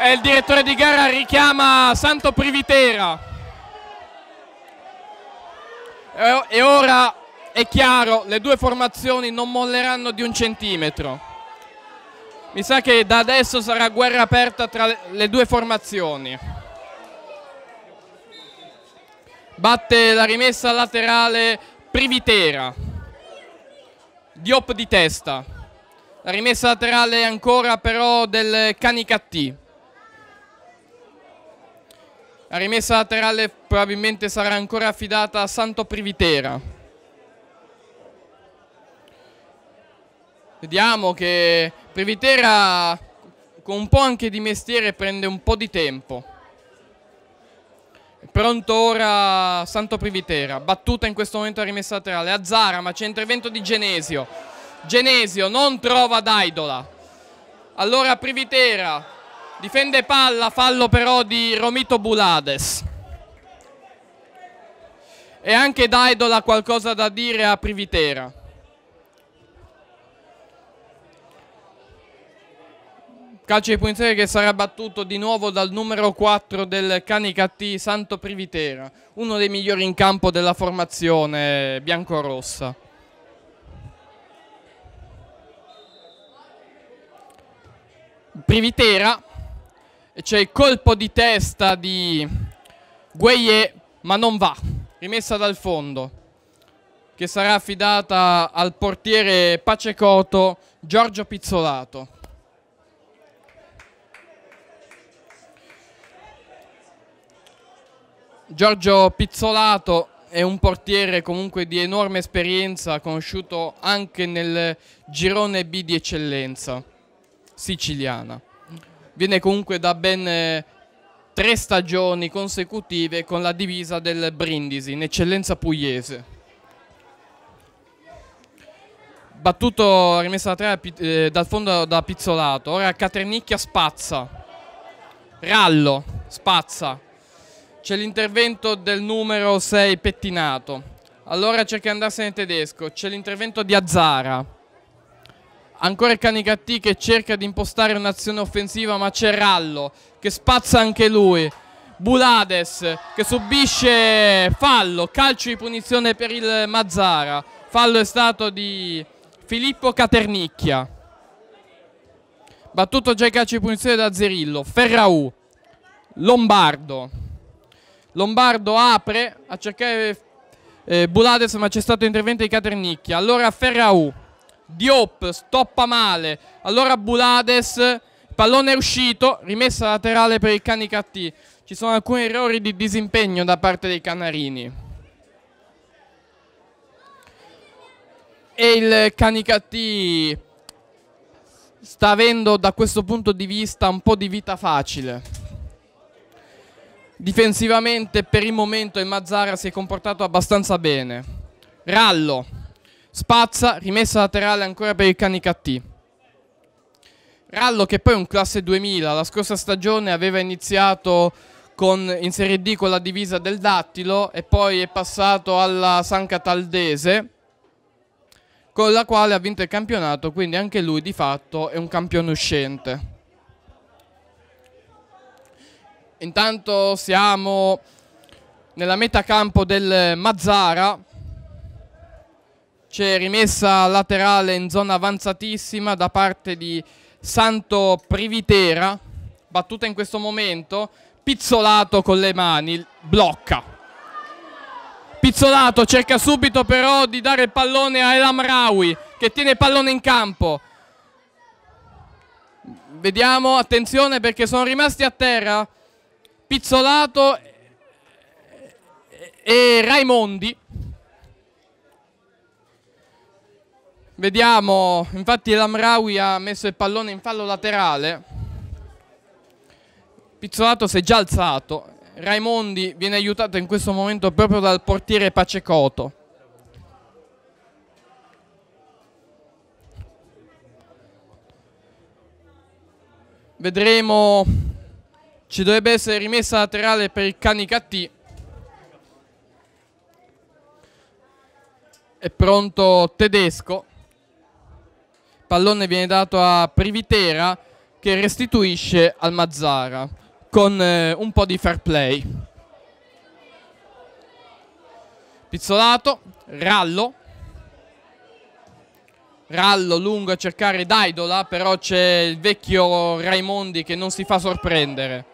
e il direttore di gara richiama Santo Privitera. E ora è chiaro, le due formazioni non molleranno di un centimetro. Mi sa che da adesso sarà guerra aperta tra le due formazioni. Batte la rimessa laterale Privitera. Diop di testa. La rimessa laterale ancora però del Canicattì. La rimessa laterale probabilmente sarà ancora affidata a Santo Privitera. Vediamo che Privitera con un po' anche di mestiere prende un po' di tempo. È pronto ora Santo Privitera, battuta in questo momento la rimessa laterale. Azzara ma c'è intervento di Genesio. Genesio non trova Daidola. Allora Privitera difende palla, fallo però di Romito Bulades. E anche Daidola ha qualcosa da dire a Privitera. Calcio di punizione che sarà battuto di nuovo dal numero 4 del Canicattì, Santo Privitera, uno dei migliori in campo della formazione biancorossa. Privitera, c'è cioè il colpo di testa di Gueye, ma non va, rimessa dal fondo, che sarà affidata al portiere Pacecoto Giorgio Pizzolato. Giorgio Pizzolato è un portiere comunque di enorme esperienza, conosciuto anche nel girone B di eccellenza siciliana. Viene comunque da ben eh, tre stagioni consecutive con la divisa del Brindisi in eccellenza pugliese. Battuto rimessa da tre eh, eh, dal fondo da Pizzolato, ora Caternicchia spazza, Rallo spazza, c'è l'intervento del numero 6 Pettinato, allora cerca di andarsene tedesco, c'è l'intervento di Azzara, Ancora Canicattì che cerca di impostare un'azione offensiva ma c'è Rallo che spazza anche lui. Bulades che subisce fallo, calcio di punizione per il Mazzara. Fallo è stato di Filippo Caternicchia. Battuto già il calcio di punizione da Zerillo. Ferraù, Lombardo. Lombardo apre a cercare eh, Bulades ma c'è stato intervento di Caternicchia. Allora Ferraù. Diop stoppa male, allora Bulades, pallone è uscito, rimessa laterale per il Canicattì. Ci sono alcuni errori di disimpegno da parte dei Canarini. E il Canicattì sta avendo da questo punto di vista un po' di vita facile. Difensivamente per il momento il Mazzara si è comportato abbastanza bene. Rallo Spazza, rimessa laterale ancora per il Canicattì. Rallo che poi è un classe 2000, la scorsa stagione aveva iniziato con, in Serie D con la divisa del Dattilo e poi è passato alla San Cataldese con la quale ha vinto il campionato, quindi anche lui di fatto è un campione uscente. Intanto siamo nella metà campo del Mazzara, c'è rimessa laterale in zona avanzatissima da parte di Santo Privitera, battuta in questo momento, Pizzolato con le mani, blocca. Pizzolato cerca subito però di dare il pallone a Elam Rawi che tiene il pallone in campo. Vediamo, attenzione perché sono rimasti a terra Pizzolato e Raimondi. Vediamo, infatti Lamraui ha messo il pallone in fallo laterale. Pizzolato si è già alzato. Raimondi viene aiutato in questo momento proprio dal portiere Pacecoto. Vedremo, ci dovrebbe essere rimessa laterale per il Canicattì. È pronto Tedesco pallone viene dato a Privitera che restituisce al Mazzara con eh, un po' di fair play. Pizzolato, Rallo. Rallo lungo a cercare Daidola, però c'è il vecchio Raimondi che non si fa sorprendere.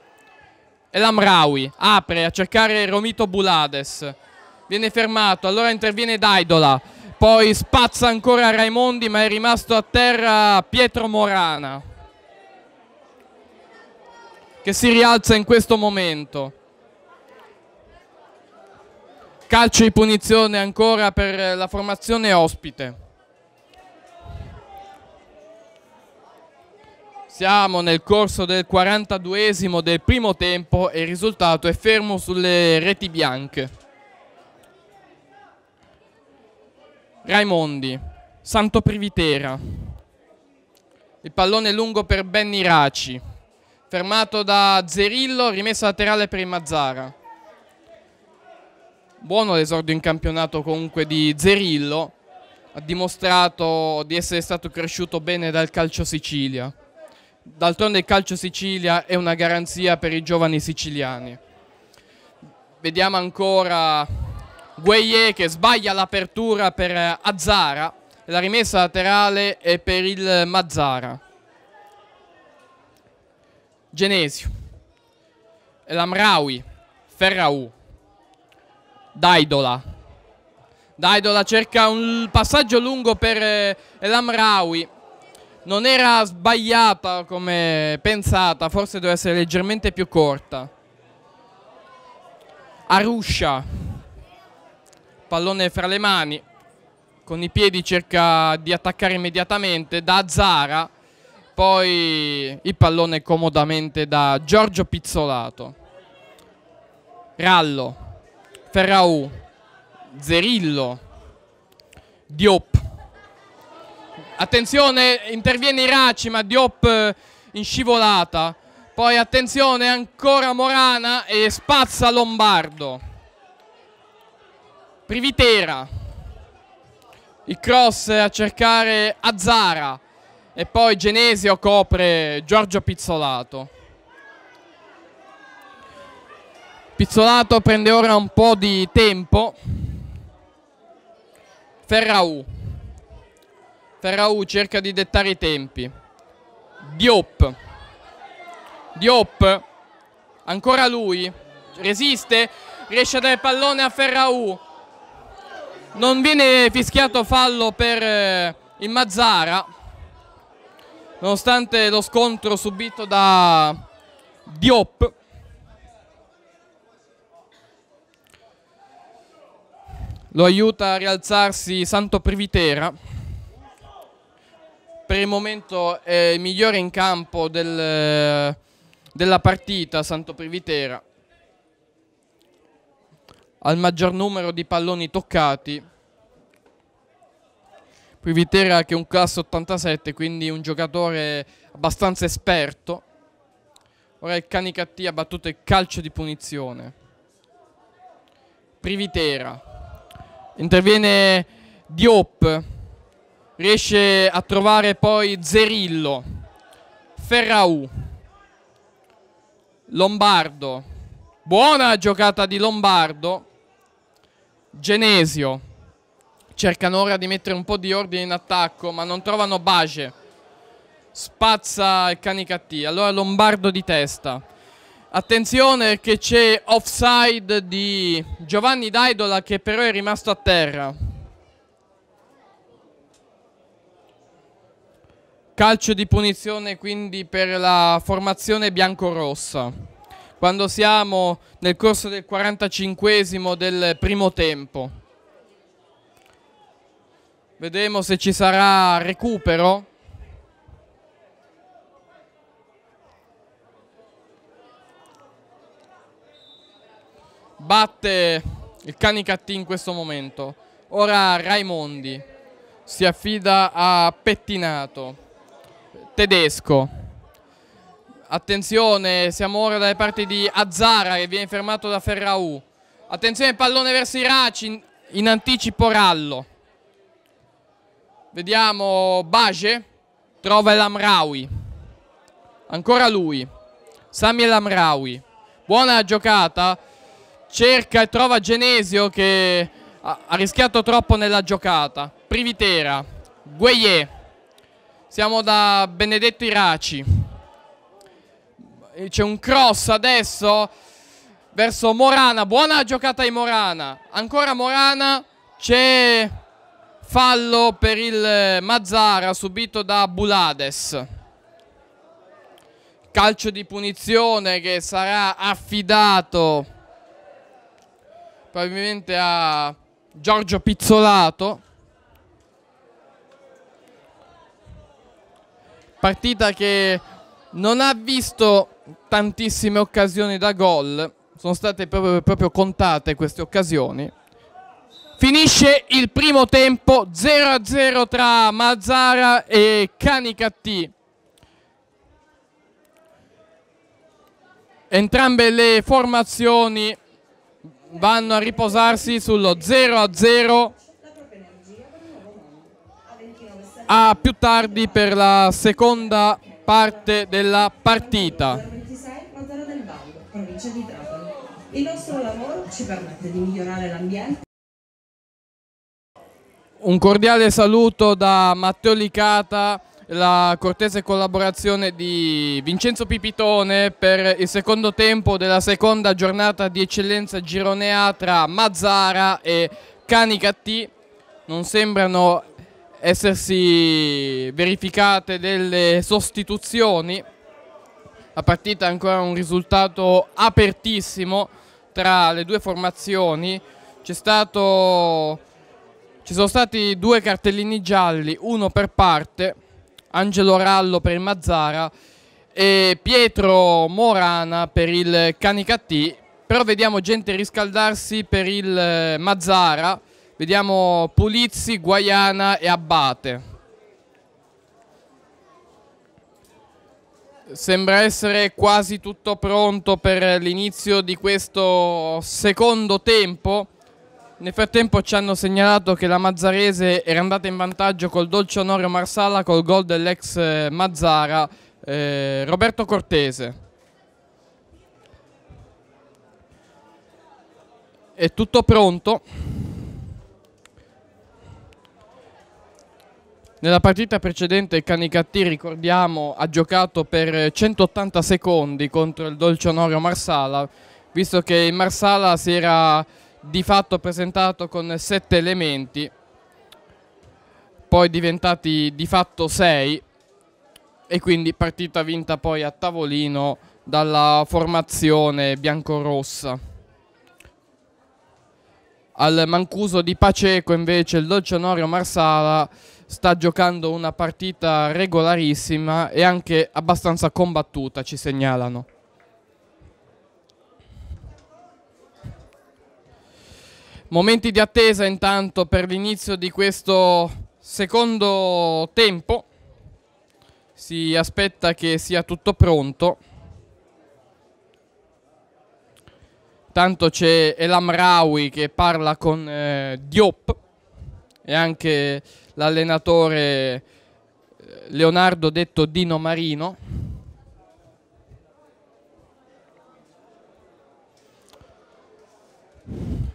E l'Amraui apre a cercare Romito Bulades. Viene fermato, allora interviene Daidola poi spazza ancora Raimondi ma è rimasto a terra Pietro Morana che si rialza in questo momento calcio di punizione ancora per la formazione ospite Siamo nel corso del 42esimo del primo tempo e il risultato è fermo sulle reti bianche. Raimondi, Santo Privitera, il pallone lungo per Benny Raci, fermato da Zerillo, rimessa laterale per il Mazzara. Buono l'esordio in campionato comunque di Zerillo, ha dimostrato di essere stato cresciuto bene dal calcio Sicilia. D'altronde il calcio Sicilia è una garanzia per i giovani siciliani. Vediamo ancora Gueye che sbaglia l'apertura per Azzara, la rimessa laterale è per il Mazzara. Genesio, Lamraui, Ferraù, Daidola. Daidola cerca un passaggio lungo per eh, Lamraui. Non era sbagliata come pensata, forse doveva essere leggermente più corta. Arusha pallone fra le mani, con i piedi cerca di attaccare immediatamente da Zara, poi il pallone comodamente da Giorgio Pizzolato. Rallo, Ferraù, Zerillo, Diop. Attenzione, interviene Iraci, ma Diop eh, in scivolata. Poi attenzione, ancora Morana e spazza Lombardo. Privitera, il cross a cercare Azzara e poi Genesio copre Giorgio Pizzolato. Pizzolato prende ora un po' di tempo. Ferraù. Ferraù cerca di dettare i tempi. Diop. Diop. Ancora lui. Resiste. Riesce a dare pallone a Ferraù non viene fischiato fallo per eh, il Mazzara nonostante lo scontro subito da Diop lo aiuta a rialzarsi Santo Privitera per il momento è il migliore in campo del, della partita Santo Privitera al maggior numero di palloni toccati. Privitera che è un classe 87, quindi un giocatore abbastanza esperto. Ora il Canicattì ha battuto il calcio di punizione. Privitera. Interviene Diop. Riesce a trovare poi Zerillo. Ferraù. Lombardo. Buona giocata di Lombardo. Genesio. Cercano ora di mettere un po' di ordine in attacco, ma non trovano Bage. Spazza il Canicattì. Allora Lombardo di testa. Attenzione che c'è offside di Giovanni Daidola che però è rimasto a terra. Calcio di punizione quindi per la formazione biancorossa quando siamo nel corso del 45 del primo tempo. Vedremo se ci sarà recupero. Batte il Canicattì in questo momento. Ora Raimondi si affida a Pettinato, tedesco. Attenzione, siamo ora dalle parti di Azzara che viene fermato da Ferraù. Attenzione, pallone verso i Raci, in anticipo Rallo. Vediamo Bage, trova El Amrawi. Ancora lui, Sami El Amrawi. Buona giocata, cerca e trova Genesio che ha, ha rischiato troppo nella giocata. Privitera, Gueye. Siamo da Benedetto Iraci c'è un cross adesso verso Morana, buona giocata di Morana, ancora Morana, c'è fallo per il Mazzara subito da Bulades. Calcio di punizione che sarà affidato probabilmente a Giorgio Pizzolato. Partita che non ha visto tantissime occasioni da gol, sono state proprio, proprio contate queste occasioni. Finisce il primo tempo 0-0 tra Mazzara e Canicattì. Entrambe le formazioni vanno a riposarsi sullo 0-0 a più tardi per la seconda parte della partita provincia di Trapani. Il nostro lavoro ci permette di migliorare l'ambiente. Un cordiale saluto da Matteo Licata, la cortese collaborazione di Vincenzo Pipitone per il secondo tempo della seconda giornata di eccellenza gironea tra Mazzara e Canicattì. Non sembrano essersi verificate delle sostituzioni la partita è ancora un risultato apertissimo tra le due formazioni. Stato... ci sono stati due cartellini gialli, uno per parte, Angelo Rallo per il Mazzara e Pietro Morana per il Canicattì. Però vediamo gente riscaldarsi per il eh, Mazzara, vediamo Pulizzi, Guayana e Abate. Sembra essere quasi tutto pronto per l'inizio di questo secondo tempo. Nel frattempo ci hanno segnalato che la Mazzarese era andata in vantaggio col dolce onore Marsala col gol dell'ex eh, Mazzara eh, Roberto Cortese. È tutto pronto. Nella partita precedente Canicattì, ricordiamo, ha giocato per 180 secondi contro il Dolce Onorio Marsala, visto che il Marsala si era di fatto presentato con sette elementi, poi diventati di fatto sei, e quindi partita vinta poi a tavolino dalla formazione biancorossa. Al Mancuso di Paceco invece il Dolce Onorio Marsala sta giocando una partita regolarissima e anche abbastanza combattuta, ci segnalano. Momenti di attesa intanto per l'inizio di questo secondo tempo. Si aspetta che sia tutto pronto. Tanto c'è Elam Rawi che parla con eh, Diop e anche l'allenatore eh, Leonardo detto Dino Marino.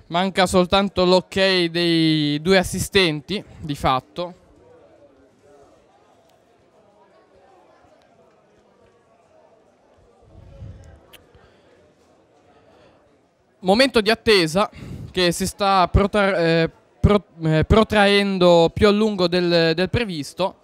Manca soltanto l'ok dei due assistenti, di fatto. Momento di attesa che si sta eh, pro, eh, protraendo più a lungo del, del previsto.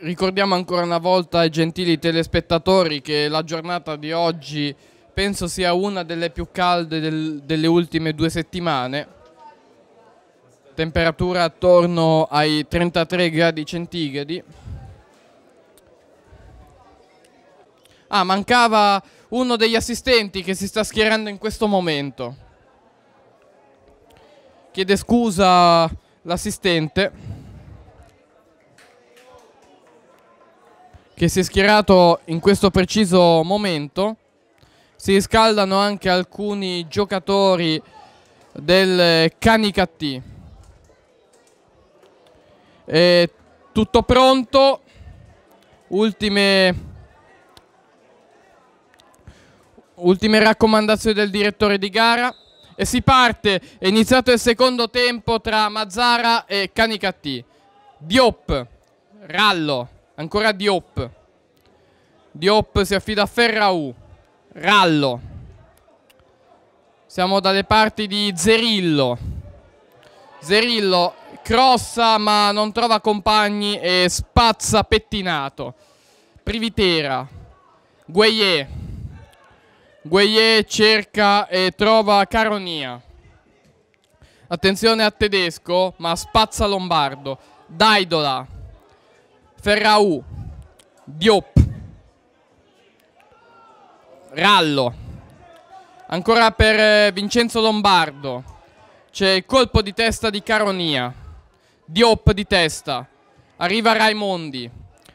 Ricordiamo ancora una volta ai gentili telespettatori che la giornata di oggi penso sia una delle più calde del, delle ultime due settimane. Temperatura attorno ai 33 gradi centigradi. Ah, mancava uno degli assistenti che si sta schierando in questo momento. Chiede scusa l'assistente che si è schierato in questo preciso momento. Si riscaldano anche alcuni giocatori del Canicattì. E tutto pronto, ultime Ultime raccomandazioni del direttore di gara e si parte, è iniziato il secondo tempo tra Mazzara e Canicattì. Diop, Rallo, ancora Diop. Diop si affida a Ferraù, Rallo. Siamo dalle parti di Zerillo. Zerillo crossa ma non trova compagni e spazza pettinato. Privitera, Gueye. Gueye cerca e trova Caronia. Attenzione a Tedesco, ma spazza Lombardo. Daidola. Ferraù. Diop. Rallo. Ancora per eh, Vincenzo Lombardo. C'è il colpo di testa di Caronia. Diop di testa. Arriva Raimondi.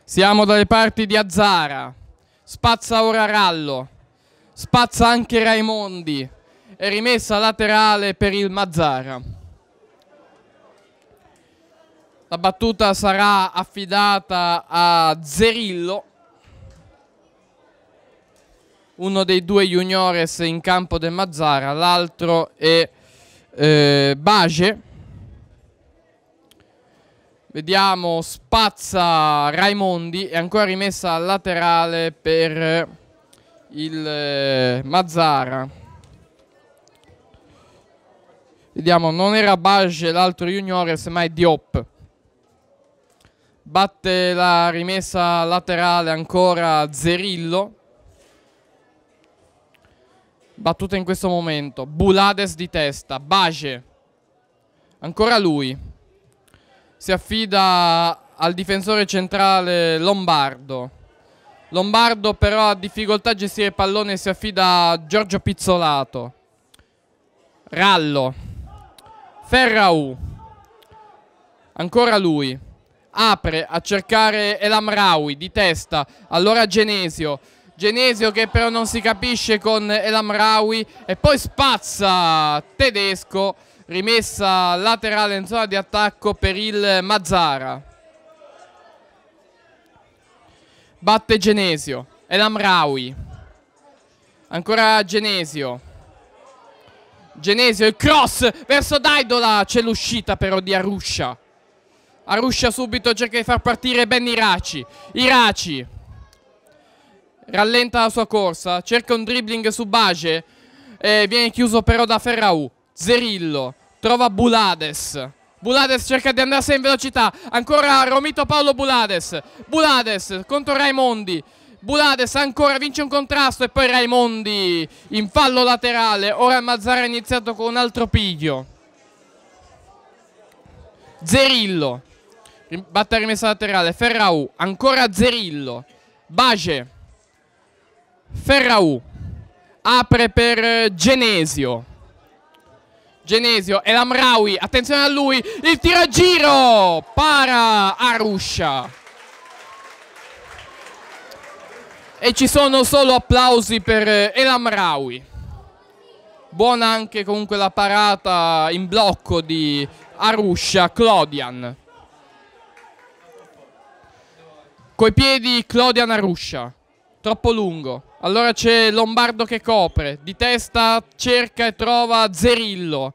Siamo dalle parti di Azzara. Spazza ora Rallo spazza anche Raimondi e rimessa laterale per il Mazzara. La battuta sarà affidata a Zerillo, uno dei due juniores in campo del Mazzara, l'altro è eh, Bage. Vediamo, spazza Raimondi e ancora rimessa laterale per il eh, Mazzara. Vediamo, non era Bage l'altro junior, semmai Diop. Batte la rimessa laterale ancora Zerillo. Battuta in questo momento. Bulades di testa. Bage. Ancora lui. Si affida al difensore centrale Lombardo. Lombardo però ha difficoltà a gestire il pallone e si affida a Giorgio Pizzolato. Rallo. Ferrau. Ancora lui. Apre a cercare Elamraui di testa. Allora Genesio. Genesio che però non si capisce con Elamraui e poi spazza Tedesco. Rimessa laterale in zona di attacco per il Mazzara. Batte Genesio. El Amraoui. Ancora Genesio. Genesio, il cross verso Daidola. C'è l'uscita però di Aruscia. Aruscia subito cerca di far partire Ben Iraci. Iraci. Rallenta la sua corsa. Cerca un dribbling su Bage. viene chiuso però da Ferraù. Zerillo. Trova Bulades. Bulades cerca di andarsene in velocità, ancora Romito Paolo Bulades, Bulades contro Raimondi, Bulades ancora vince un contrasto e poi Raimondi in fallo laterale, ora Mazzara ha iniziato con un altro piglio. Zerillo, batta rimessa laterale, Ferrau, ancora Zerillo, Bage, Ferrau, apre per Genesio. Genesio e l'Amraoui, attenzione a lui, il tiro a giro, para Arusha. E ci sono solo applausi per Elam eh, Elamraoui. Buona anche comunque la parata in blocco di Arusha, Clodian. Coi piedi Clodian Arusha, troppo lungo. Allora c'è Lombardo che copre, di testa cerca e trova Zerillo.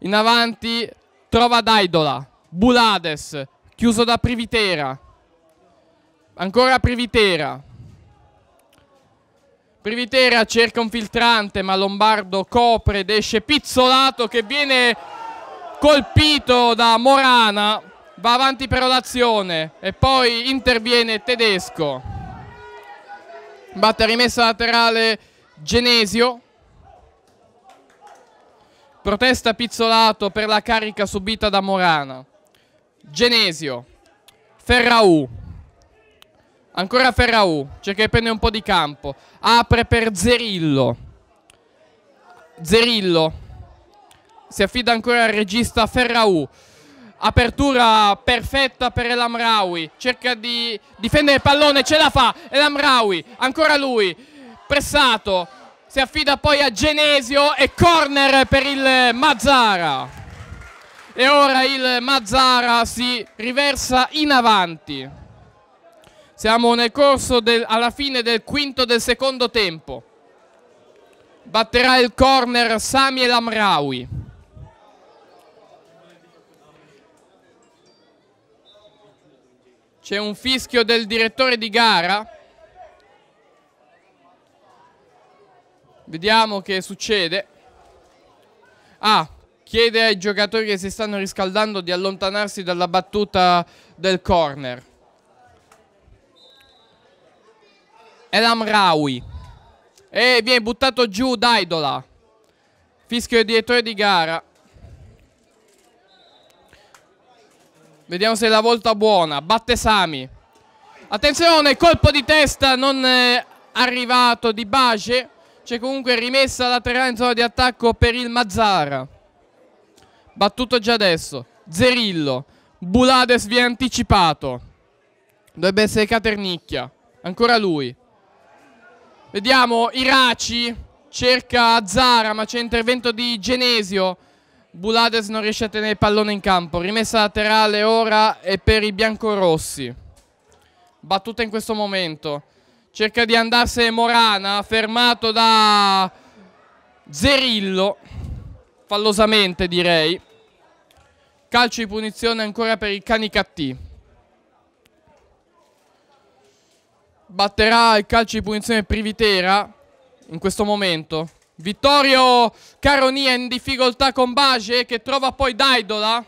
In avanti trova Daidola, Bulades, chiuso da Privitera. Ancora Privitera. Privitera cerca un filtrante, ma Lombardo copre ed esce pizzolato che viene colpito da Morana. Va avanti però l'azione e poi interviene Tedesco. Batte rimessa laterale Genesio. Protesta Pizzolato per la carica subita da Morana. Genesio. Ferraù. Ancora Ferraù. Cerca di prendere un po' di campo. Apre per Zerillo. Zerillo. Si affida ancora al regista Ferraù apertura perfetta per El Amraoui, cerca di difendere il pallone, ce la fa El Amraoui, ancora lui, pressato, si affida poi a Genesio e corner per il Mazzara. E ora il Mazzara si riversa in avanti. Siamo nel corso del, alla fine del quinto del secondo tempo. Batterà il corner Sami El Amraoui. C'è un fischio del direttore di gara. Vediamo che succede. Ah, chiede ai giocatori che si stanno riscaldando di allontanarsi dalla battuta del corner. Elam Rawi. E eh, viene buttato giù Daidola. Fischio del direttore di gara. Vediamo se è la volta buona. Batte Sami. Attenzione, colpo di testa non è eh, arrivato di Bage. C'è comunque rimessa laterale in zona di attacco per il Mazzara. Battuto già adesso. Zerillo. Bulades viene anticipato. Dovrebbe essere Caternicchia. Ancora lui. Vediamo Iraci. Cerca Zara ma c'è intervento di Genesio. Bulades non riesce a tenere il pallone in campo. Rimessa laterale ora è per i biancorossi. Battuta in questo momento. Cerca di andarsene Morana, fermato da Zerillo. Fallosamente direi. Calcio di punizione ancora per il Canicattì. Batterà il calcio di punizione Privitera in questo momento. Vittorio Caronia in difficoltà con Bace che trova poi Daidola.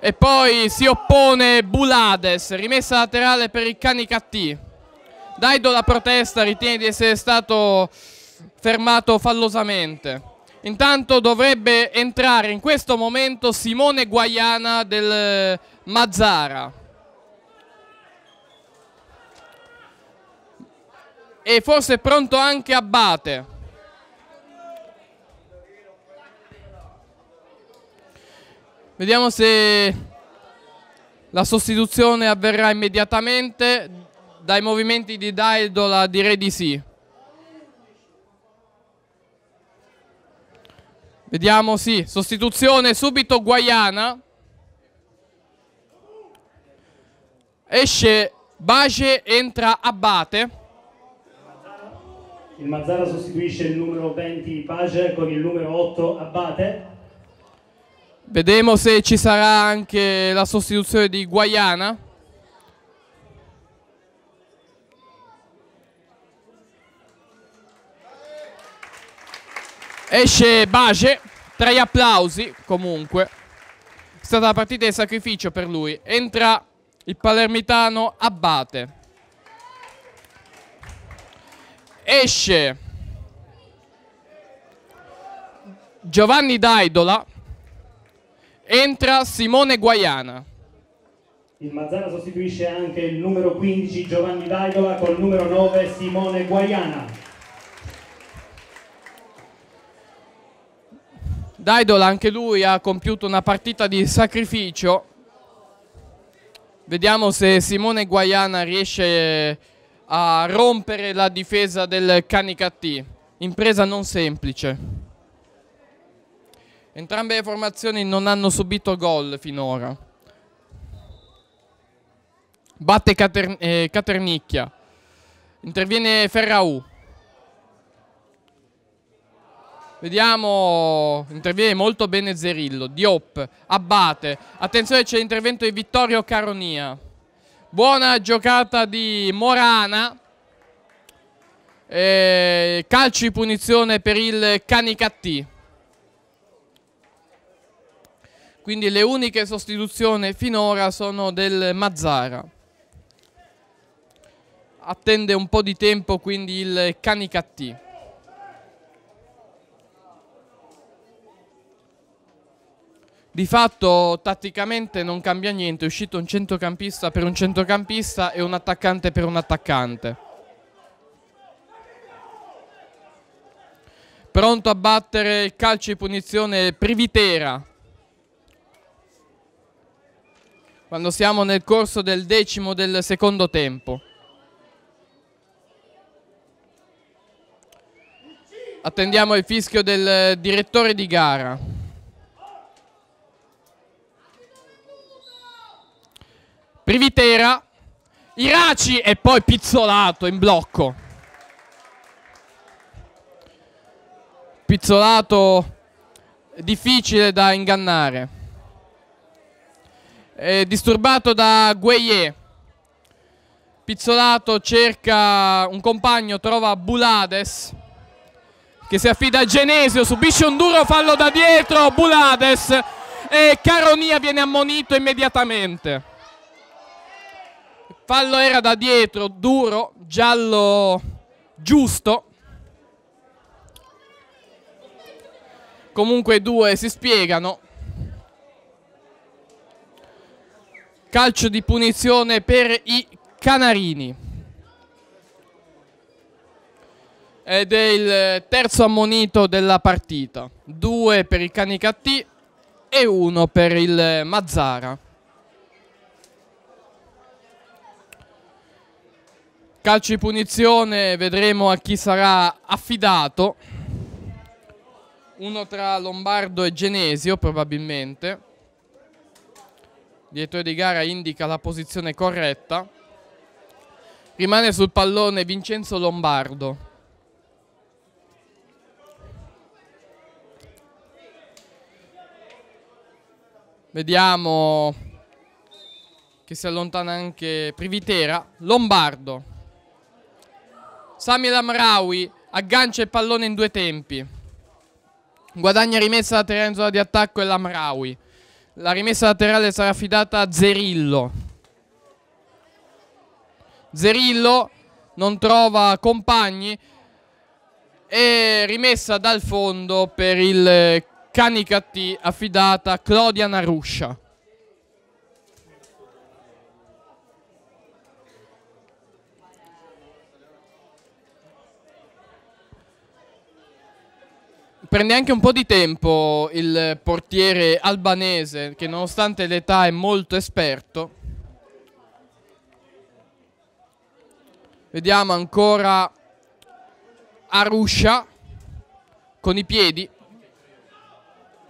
E poi si oppone Bulades, rimessa laterale per il Canicattì. Daidola protesta, ritiene di essere stato fermato fallosamente. Intanto dovrebbe entrare in questo momento Simone Guaiana del Mazzara. e forse è pronto anche Abate. Vediamo se la sostituzione avverrà immediatamente dai movimenti di Daidola direi di sì. Vediamo, sì, sostituzione subito Guayana. Esce Bace, entra Abate il Mazzara sostituisce il numero 20 Pager con il numero 8 Abate. Vedremo se ci sarà anche la sostituzione di Guayana. Esce Bage, tra gli applausi comunque. È stata una partita di sacrificio per lui. Entra il palermitano Abate esce Giovanni Daidola, entra Simone Guaiana. Il Mazzara sostituisce anche il numero 15 Giovanni Daidola col numero 9 Simone Guaiana. Daidola anche lui ha compiuto una partita di sacrificio. Vediamo se Simone Guaiana riesce a rompere la difesa del Canicattì, impresa non semplice. Entrambe le formazioni non hanno subito gol finora. Batte Catern eh, Caternicchia, interviene Ferraù. Vediamo, interviene molto bene Zerillo, Diop, Abate, Attenzione c'è l'intervento di Vittorio Caronia buona giocata di Morana eh, calci punizione per il Canicattì quindi le uniche sostituzioni finora sono del Mazzara attende un po' di tempo quindi il Canicattì Di fatto tatticamente non cambia niente, è uscito un centrocampista per un centrocampista e un attaccante per un attaccante. Pronto a battere il calcio di punizione Privitera. Quando siamo nel corso del decimo del secondo tempo. Attendiamo il fischio del direttore di gara. Privitera, Iraci e poi Pizzolato in blocco. Pizzolato difficile da ingannare. È disturbato da Gueye. Pizzolato cerca un compagno, trova Bulades che si affida a Genesio, subisce un duro fallo da dietro, Bulades e Caronia viene ammonito immediatamente. Fallo era da dietro, duro, giallo giusto. Comunque due si spiegano. Calcio di punizione per i Canarini. Ed è il terzo ammonito della partita. Due per i Canicattì e uno per il Mazzara. Calcio di punizione, vedremo a chi sarà affidato. Uno tra Lombardo e Genesio probabilmente. Il direttore di gara indica la posizione corretta. Rimane sul pallone Vincenzo Lombardo. Vediamo che si allontana anche Privitera. Lombardo Samuel Amraoui aggancia il pallone in due tempi. Guadagna rimessa laterale in zona di attacco e l'Amraoui. La rimessa laterale sarà affidata a Zerillo. Zerillo non trova compagni e rimessa dal fondo per il Canicattì affidata a Claudia Naruscia. prende anche un po' di tempo il portiere albanese che nonostante l'età è molto esperto. Vediamo ancora Arusha con i piedi.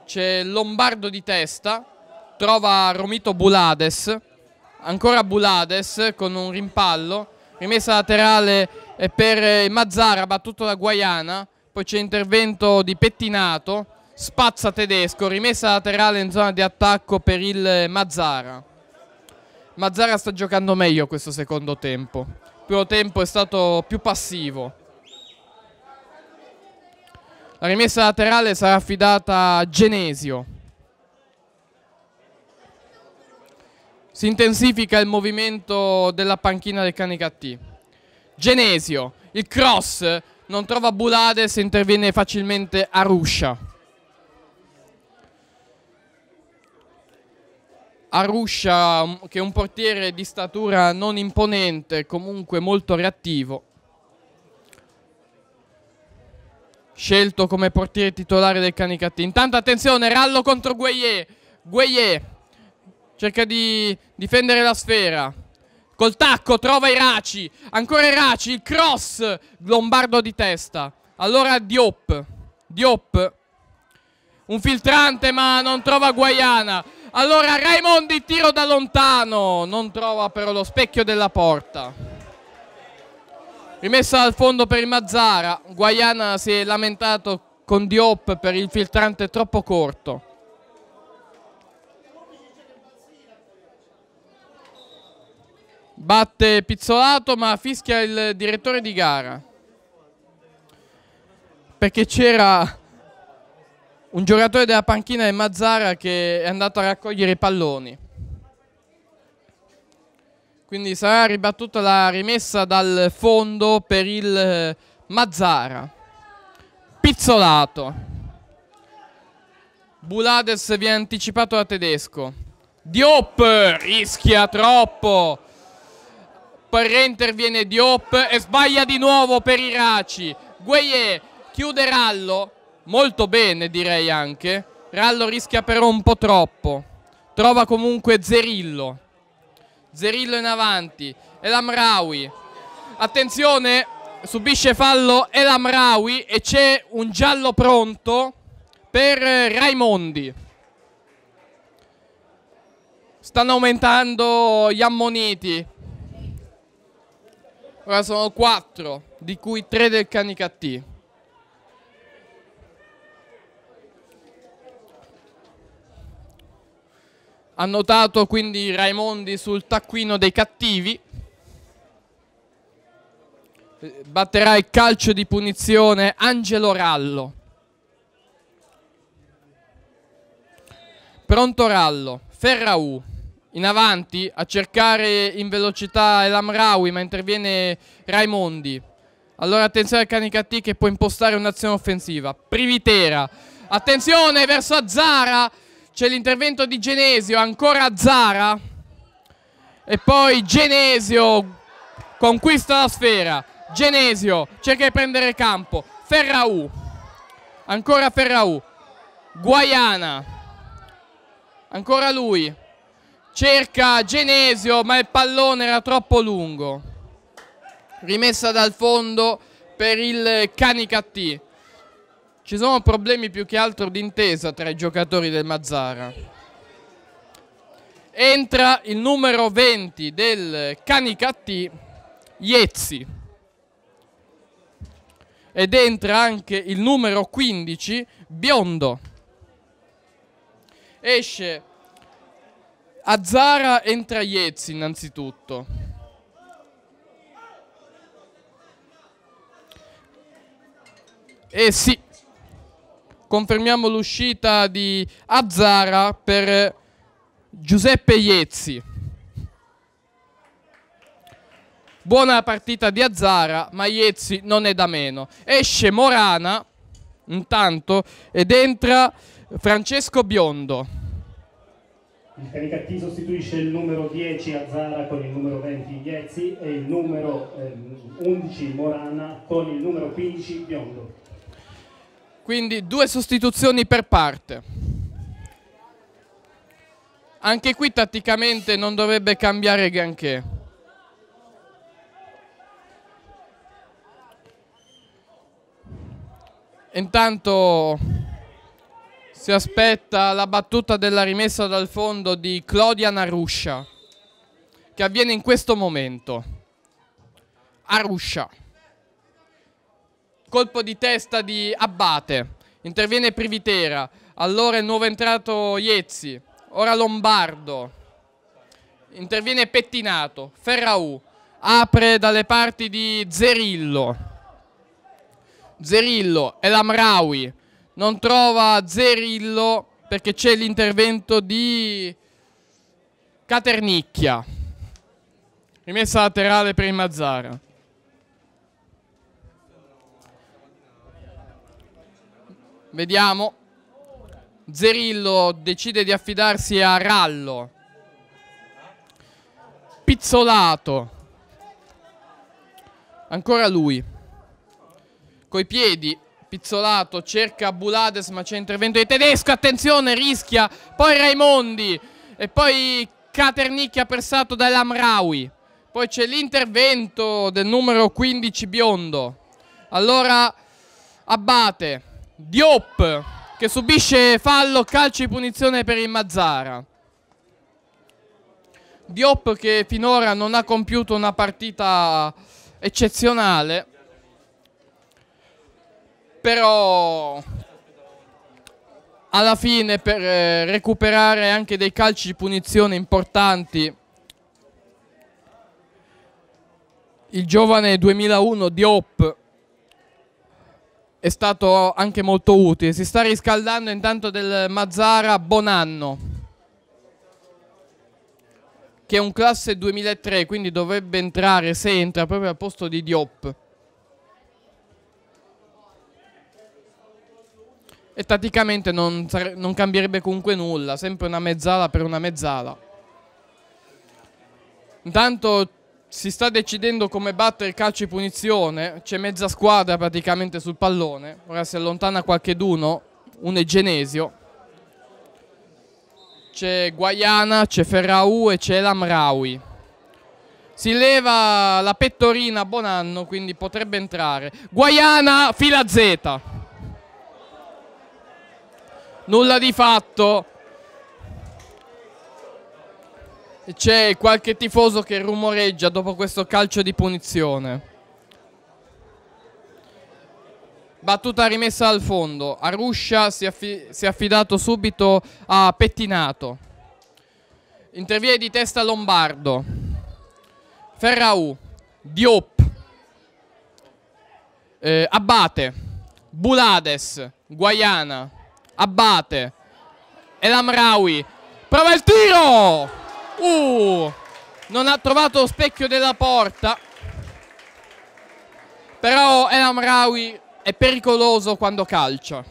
C'è Lombardo di testa, trova Romito Bulades, ancora Bulades con un rimpallo, rimessa laterale eh, per Mazzara battuto da Guayana poi c'è intervento di Pettinato, spazza tedesco, rimessa laterale in zona di attacco per il Mazzara. Mazzara sta giocando meglio questo secondo tempo, il primo tempo è stato più passivo. La rimessa laterale sarà affidata a Genesio. Si intensifica il movimento della panchina del Canicattì. Genesio, il cross non trova Bulades, interviene facilmente Arusha. Arusha um, che è un portiere di statura non imponente, comunque molto reattivo. Scelto come portiere titolare del Canicattì. Intanto attenzione, Rallo contro Gueye. Gueye cerca di difendere la sfera. Col tacco trova Iraci. Ancora Iraci. Il cross. Lombardo di testa. Allora Diop. Diop. Un filtrante ma non trova Guayana. Allora Raimondi tiro da lontano. Non trova però lo specchio della porta. Rimessa al fondo per il Mazzara. Guayana si è lamentato con Diop per il filtrante troppo corto. batte Pizzolato ma fischia il direttore di gara perché c'era un giocatore della panchina di Mazzara che è andato a raccogliere i palloni quindi sarà ribattuta la rimessa dal fondo per il eh, Mazzara Pizzolato Bulades viene anticipato da Tedesco Diop rischia troppo reinterviene Diop e sbaglia di nuovo per i Raci. Gueye chiude Rallo, molto bene direi anche. Rallo rischia però un po' troppo. Trova comunque Zerillo. Zerillo in avanti. Elamrawi. Attenzione, subisce fallo Elamrawi e c'è un giallo pronto per Raimondi. Stanno aumentando gli ammoniti. Ora sono quattro, di cui tre del Canicattì. Annotato quindi Raimondi sul taccuino dei cattivi. Batterà il calcio di punizione Angelo Rallo. Pronto Rallo, Ferraù in avanti a cercare in velocità El Amraoui ma interviene Raimondi. Allora attenzione al Canicati che può impostare un'azione offensiva. Privitera, attenzione verso Azzara, c'è l'intervento di Genesio, ancora Azzara. E poi Genesio conquista la sfera. Genesio cerca di prendere campo. Ferraù, ancora Ferraù. Guayana ancora lui cerca Genesio ma il pallone era troppo lungo rimessa dal fondo per il Canicattì ci sono problemi più che altro d'intesa tra i giocatori del Mazzara entra il numero 20 del Canicattì Iezzi ed entra anche il numero 15 Biondo esce Azzara entra Iezzi innanzitutto. Eh sì, confermiamo l'uscita di Azzara per Giuseppe Iezzi. Buona partita di Azzara, ma Iezzi non è da meno. Esce Morana, intanto, ed entra Francesco Biondo. Il Canicattì sostituisce il numero 10 Azzara con il numero 20 Ghezzi e il numero eh, 11 Morana con il numero 15 Biondo. Quindi due sostituzioni per parte. Anche qui tatticamente non dovrebbe cambiare granché. Intanto si aspetta la battuta della rimessa dal fondo di Claudia Naruscia, che avviene in questo momento. Aruscia. Colpo di testa di Abbate. Interviene Privitera. Allora è nuovo entrato Iezzi. Ora Lombardo. Interviene Pettinato. Ferraù. Apre dalle parti di Zerillo. Zerillo. El Amraoui non trova Zerillo perché c'è l'intervento di Caternicchia. Rimessa laterale per il Mazzara. Vediamo. Zerillo decide di affidarsi a Rallo. Pizzolato. Ancora lui. Coi piedi. Pizzolato cerca Bulades ma c'è intervento di Tedesco, attenzione, rischia, poi Raimondi e poi Caternicchia persato dall'Amraui. Poi c'è l'intervento del numero 15 Biondo. Allora Abate, Diop che subisce fallo, calcio di punizione per il Mazzara. Diop che finora non ha compiuto una partita eccezionale però alla fine per eh, recuperare anche dei calci di punizione importanti il giovane 2001 Diop è stato anche molto utile. Si sta riscaldando intanto del Mazzara Bonanno, che è un classe 2003, quindi dovrebbe entrare, se entra, proprio al posto di Diop. e tatticamente non, non cambierebbe comunque nulla, sempre una mezzala per una mezzala. Intanto si sta decidendo come battere il calcio e punizione, c'è mezza squadra praticamente sul pallone, ora si allontana qualcheduno, un è Genesio, c'è Guayana, c'è Ferraù e c'è Lamraui. Si leva la pettorina Bonanno, quindi potrebbe entrare. Guayana, fila Z nulla di fatto c'è qualche tifoso che rumoreggia dopo questo calcio di punizione battuta rimessa al fondo Aruscia si, affi si è affidato subito a Pettinato interviene di testa Lombardo Ferraù Diop eh, Abate Bulades Guayana Abate Ed Amraoui. Prova il tiro! Uh! Non ha trovato lo specchio della porta. Però Elam Amraoui è pericoloso quando calcia.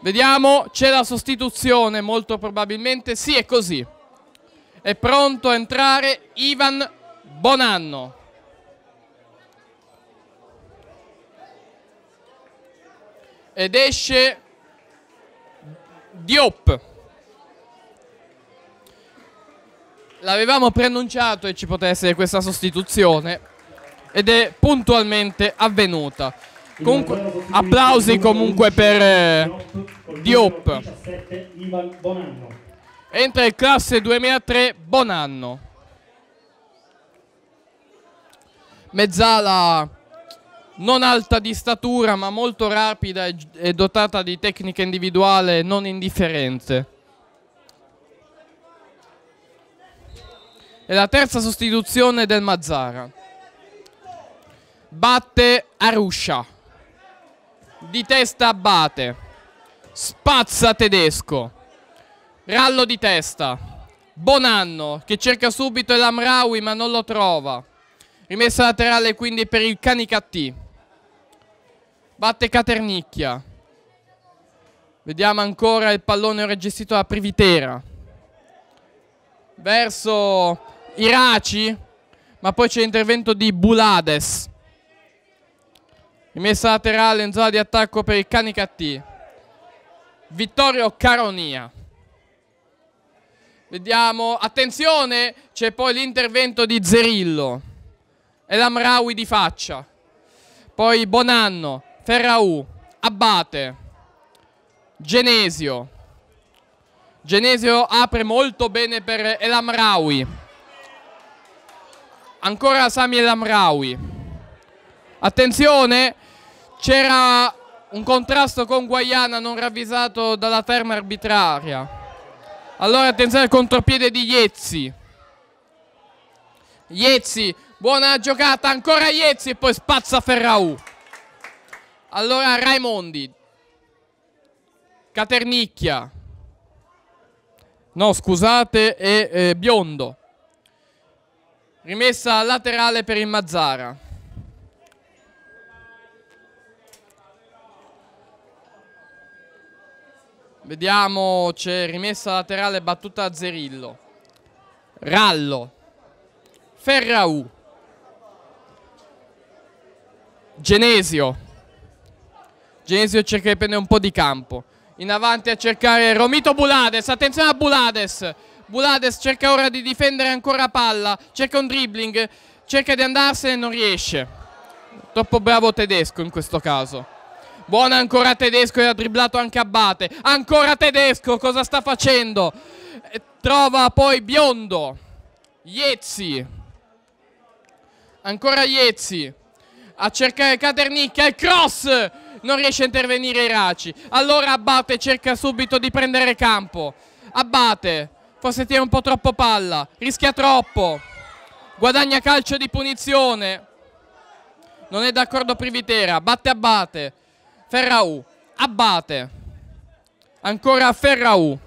Vediamo, c'è la sostituzione molto probabilmente. Sì, è così. È pronto a entrare Ivan Bonanno. ed esce Diop. L'avevamo preannunciato e ci poteva essere questa sostituzione ed è puntualmente avvenuta. Comunque, applausi comunque per eh, Diop. Entra in classe 2003 Bonanno. Mezzala non alta di statura ma molto rapida e dotata di tecnica individuale non indifferente. È la terza sostituzione del Mazzara. Batte Aruscia. Di testa Abate. Spazza Tedesco. Rallo di testa. Bonanno che cerca subito l'Amraui ma non lo trova. Rimessa laterale quindi per il Canicattì batte Caternicchia. Vediamo ancora il pallone ora gestito da Privitera. Verso Iraci, ma poi c'è l'intervento di Bulades. Rimessa laterale in zona di attacco per il Canicattì. Vittorio Caronia. Vediamo, attenzione, c'è poi l'intervento di Zerillo. E l'Amraui di faccia. Poi Bonanno, Ferraù, Abate, Genesio. Genesio apre molto bene per Elamraui. Ancora Sami Elamraui. Attenzione, c'era un contrasto con Guayana non ravvisato dalla terma arbitraria. Allora attenzione al contropiede di Iezzi. Iezzi, buona giocata, ancora Iezzi e poi spazza Ferraù. Allora Raimondi. Caternicchia. No, scusate, è eh, Biondo. Rimessa laterale per il Mazzara. Vediamo, c'è rimessa laterale battuta a Zerillo. Rallo. Ferraù. Genesio. Genesio cerca di prendere un po' di campo. In avanti a cercare Romito Bulades, attenzione a Bulades. Bulades cerca ora di difendere ancora palla, cerca un dribbling, cerca di andarsene e non riesce. Troppo bravo Tedesco in questo caso. Buona ancora Tedesco e ha dribblato anche Abate. Ancora Tedesco, cosa sta facendo? Trova poi Biondo. Iezzi. Ancora Iezzi. A cercare Caternicchia. Il cross! non riesce a intervenire Iraci. Allora Abate cerca subito di prendere campo. Abate, forse tira un po' troppo palla, rischia troppo. Guadagna calcio di punizione. Non è d'accordo Privitera, batte Abate. Ferraù, Abate. Ancora Ferraù.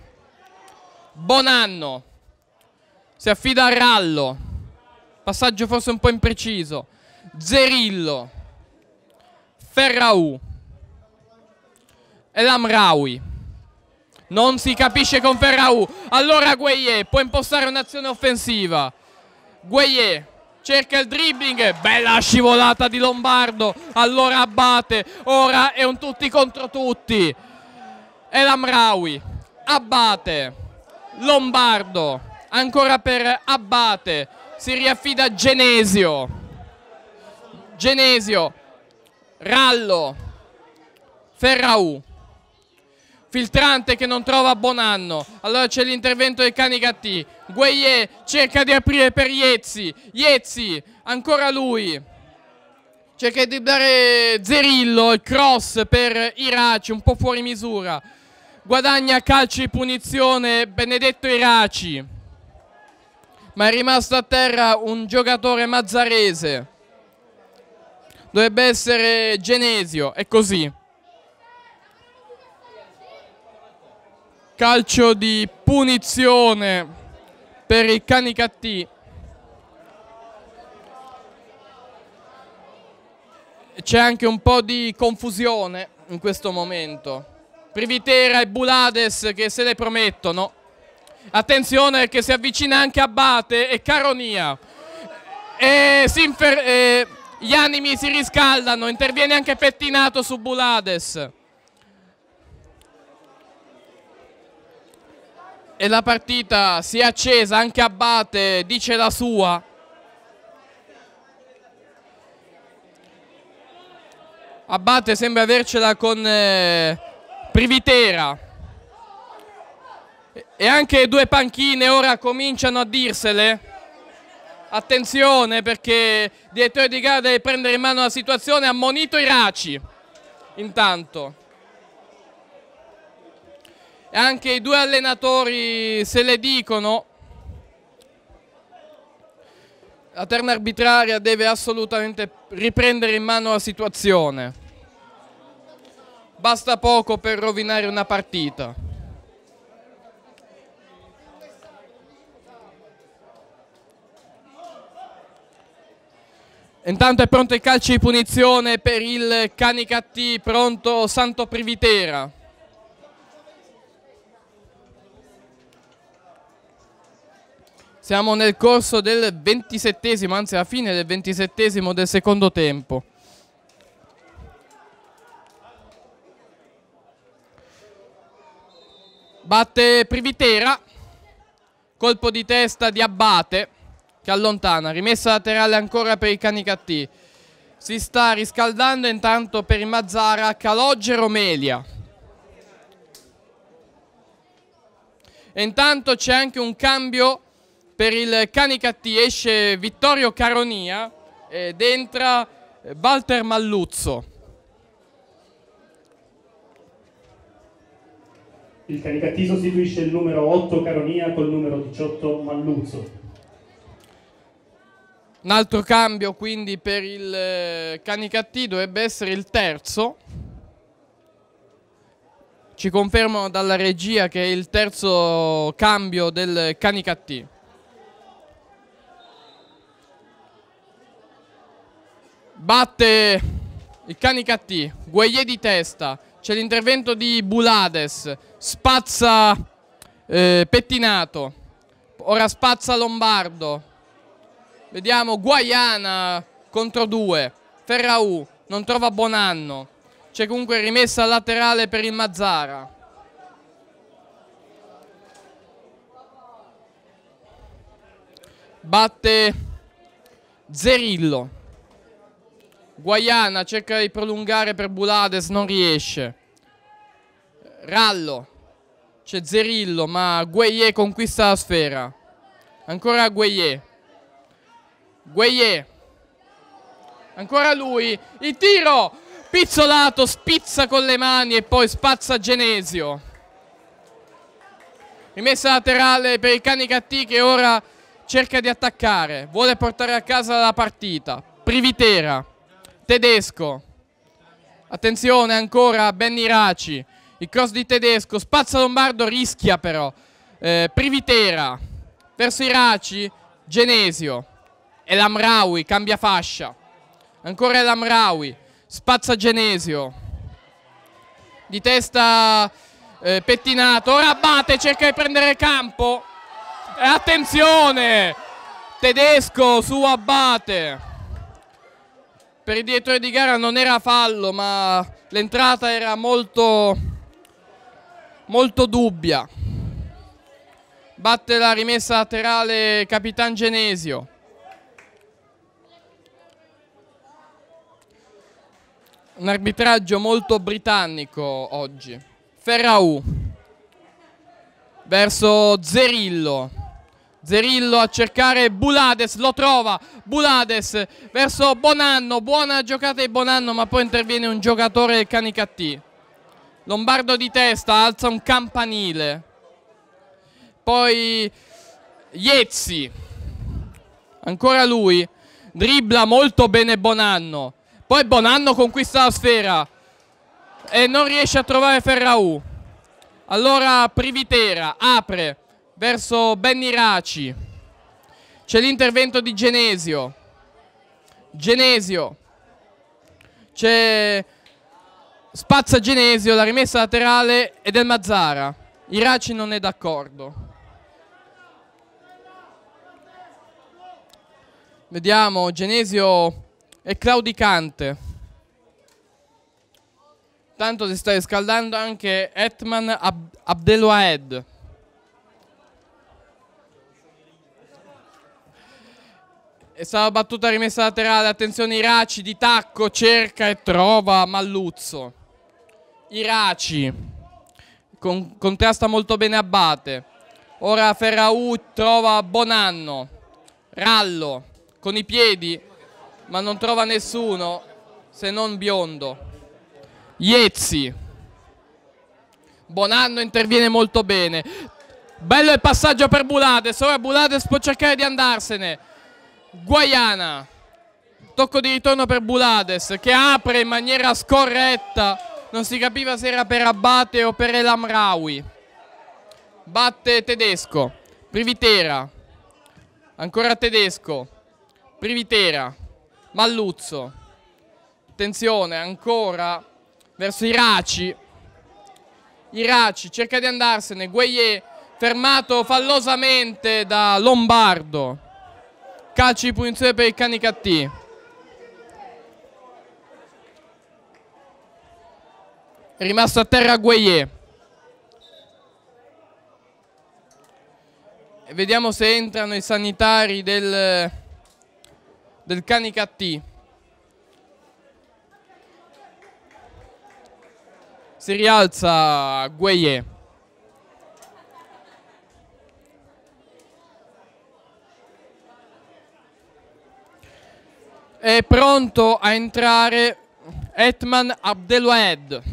Bonanno. Si affida a Rallo. Passaggio forse un po' impreciso. Zerillo. Ferraù e l'Amraui. Non si capisce con Ferraù. Allora Gueye può impostare un'azione offensiva. Gueye cerca il dribbling. Bella scivolata di Lombardo. Allora Abate. Ora è un tutti contro tutti. E l'Amraui. Abate. Lombardo. Ancora per Abate. Si riaffida Genesio. Genesio. Rallo. Ferraù filtrante che non trova Bonanno, allora c'è l'intervento del Canicattì, Gueye cerca di aprire per Iezzi, Iezzi, ancora lui, cerca di dare Zerillo, il cross per Iraci, un po' fuori misura, guadagna calcio di punizione Benedetto Iraci, ma è rimasto a terra un giocatore mazzarese, dovrebbe essere Genesio, è così. calcio di punizione per i cani Canicattì. C'è anche un po' di confusione in questo momento. Privitera e Bulades che se le promettono. Attenzione che si avvicina anche Abate e Caronia. E Sinfer, e gli animi si riscaldano, interviene anche Pettinato su Bulades. e la partita si è accesa, anche Abate dice la sua. Abate sembra avercela con eh, Privitera. E anche due panchine ora cominciano a dirsele. Attenzione perché il direttore di gara deve prendere in mano la situazione, ha i raci. Intanto e anche i due allenatori se le dicono. La terna arbitraria deve assolutamente riprendere in mano la situazione. Basta poco per rovinare una partita. Intanto è pronto il calcio di punizione per il Canicattì, pronto Santo Privitera. Siamo nel corso del ventisettesimo, anzi alla fine del ventisettesimo del secondo tempo. Batte Privitera, colpo di testa di Abbate che allontana, rimessa laterale ancora per i Canicattì. Si sta riscaldando intanto per i Mazzara Calogero Melia. E intanto c'è anche un cambio per il Canicatti esce Vittorio Caronia ed entra Walter Malluzzo. Il Canicatti sostituisce il numero 8 Caronia col numero 18 Malluzzo. Un altro cambio quindi per il eh, Canicatti dovrebbe essere il terzo. Ci confermano dalla regia che è il terzo cambio del Canicattì. batte il Canicattì, Guaglier di testa, c'è l'intervento di Bulades, spazza eh, Pettinato, ora spazza Lombardo, vediamo Guayana contro due, Ferraù non trova buon anno, c'è comunque rimessa laterale per il Mazzara. Batte Zerillo. Guayana cerca di prolungare per Bulades, non riesce. Rallo, c'è Zerillo, ma Gueye conquista la sfera. Ancora Gueye. Gueye. Ancora lui. Il tiro! Pizzolato, spizza con le mani e poi spazza Genesio. Rimessa laterale per i cani Canicattì che ora cerca di attaccare. Vuole portare a casa la partita. Privitera. Tedesco. Attenzione ancora Benny Raci. Il cross di Tedesco. Spazza Lombardo rischia però. Eh, Privitera. Verso Iraci. Genesio. E l'Amraui cambia fascia. Ancora l'Amraui. Spazza Genesio. Di testa eh, pettinato. Ora Abate cerca di prendere campo. E attenzione! Tedesco su Abate per il direttore di gara non era fallo, ma l'entrata era molto, molto dubbia. Batte la rimessa laterale Capitan Genesio. Un arbitraggio molto britannico oggi. Ferraù verso Zerillo. Zerillo a cercare Bulades, lo trova, Bulades verso Bonanno, buona giocata di Bonanno ma poi interviene un giocatore del Canicattì. Lombardo di testa, alza un campanile. Poi Iezzi, ancora lui, dribbla molto bene Bonanno. Poi Bonanno conquista la sfera e non riesce a trovare Ferraù. Allora Privitera apre verso Benny Raci. C'è l'intervento di Genesio. Genesio. C'è Spazza Genesio, la rimessa laterale è del Mazzara. Iraci non è d'accordo. Vediamo, Genesio è claudicante. Tanto si sta riscaldando anche Etman Ab Abdelwahed. E sarà battuta rimessa laterale, attenzione Iraci di tacco, cerca e trova Malluzzo. Iraci con, contrasta molto bene Abate. Ora Ferraù trova Bonanno. Rallo con i piedi, ma non trova nessuno se non Biondo. Iezzi. Bonanno interviene molto bene. Bello il passaggio per Bulades. Ora Bulades può cercare di andarsene. Guayana tocco di ritorno per Bulades che apre in maniera scorretta non si capiva se era per Abate o per Elamrawi batte Tedesco Privitera ancora Tedesco Privitera Malluzzo attenzione ancora verso Iraci Iraci cerca di andarsene Gueye fermato fallosamente da Lombardo Calcio di punizione per il Canicattì. È rimasto a terra Gueye vediamo se entrano i sanitari del, del Canicattì. Si rialza Gueye È pronto a entrare Etman Abdelwahed.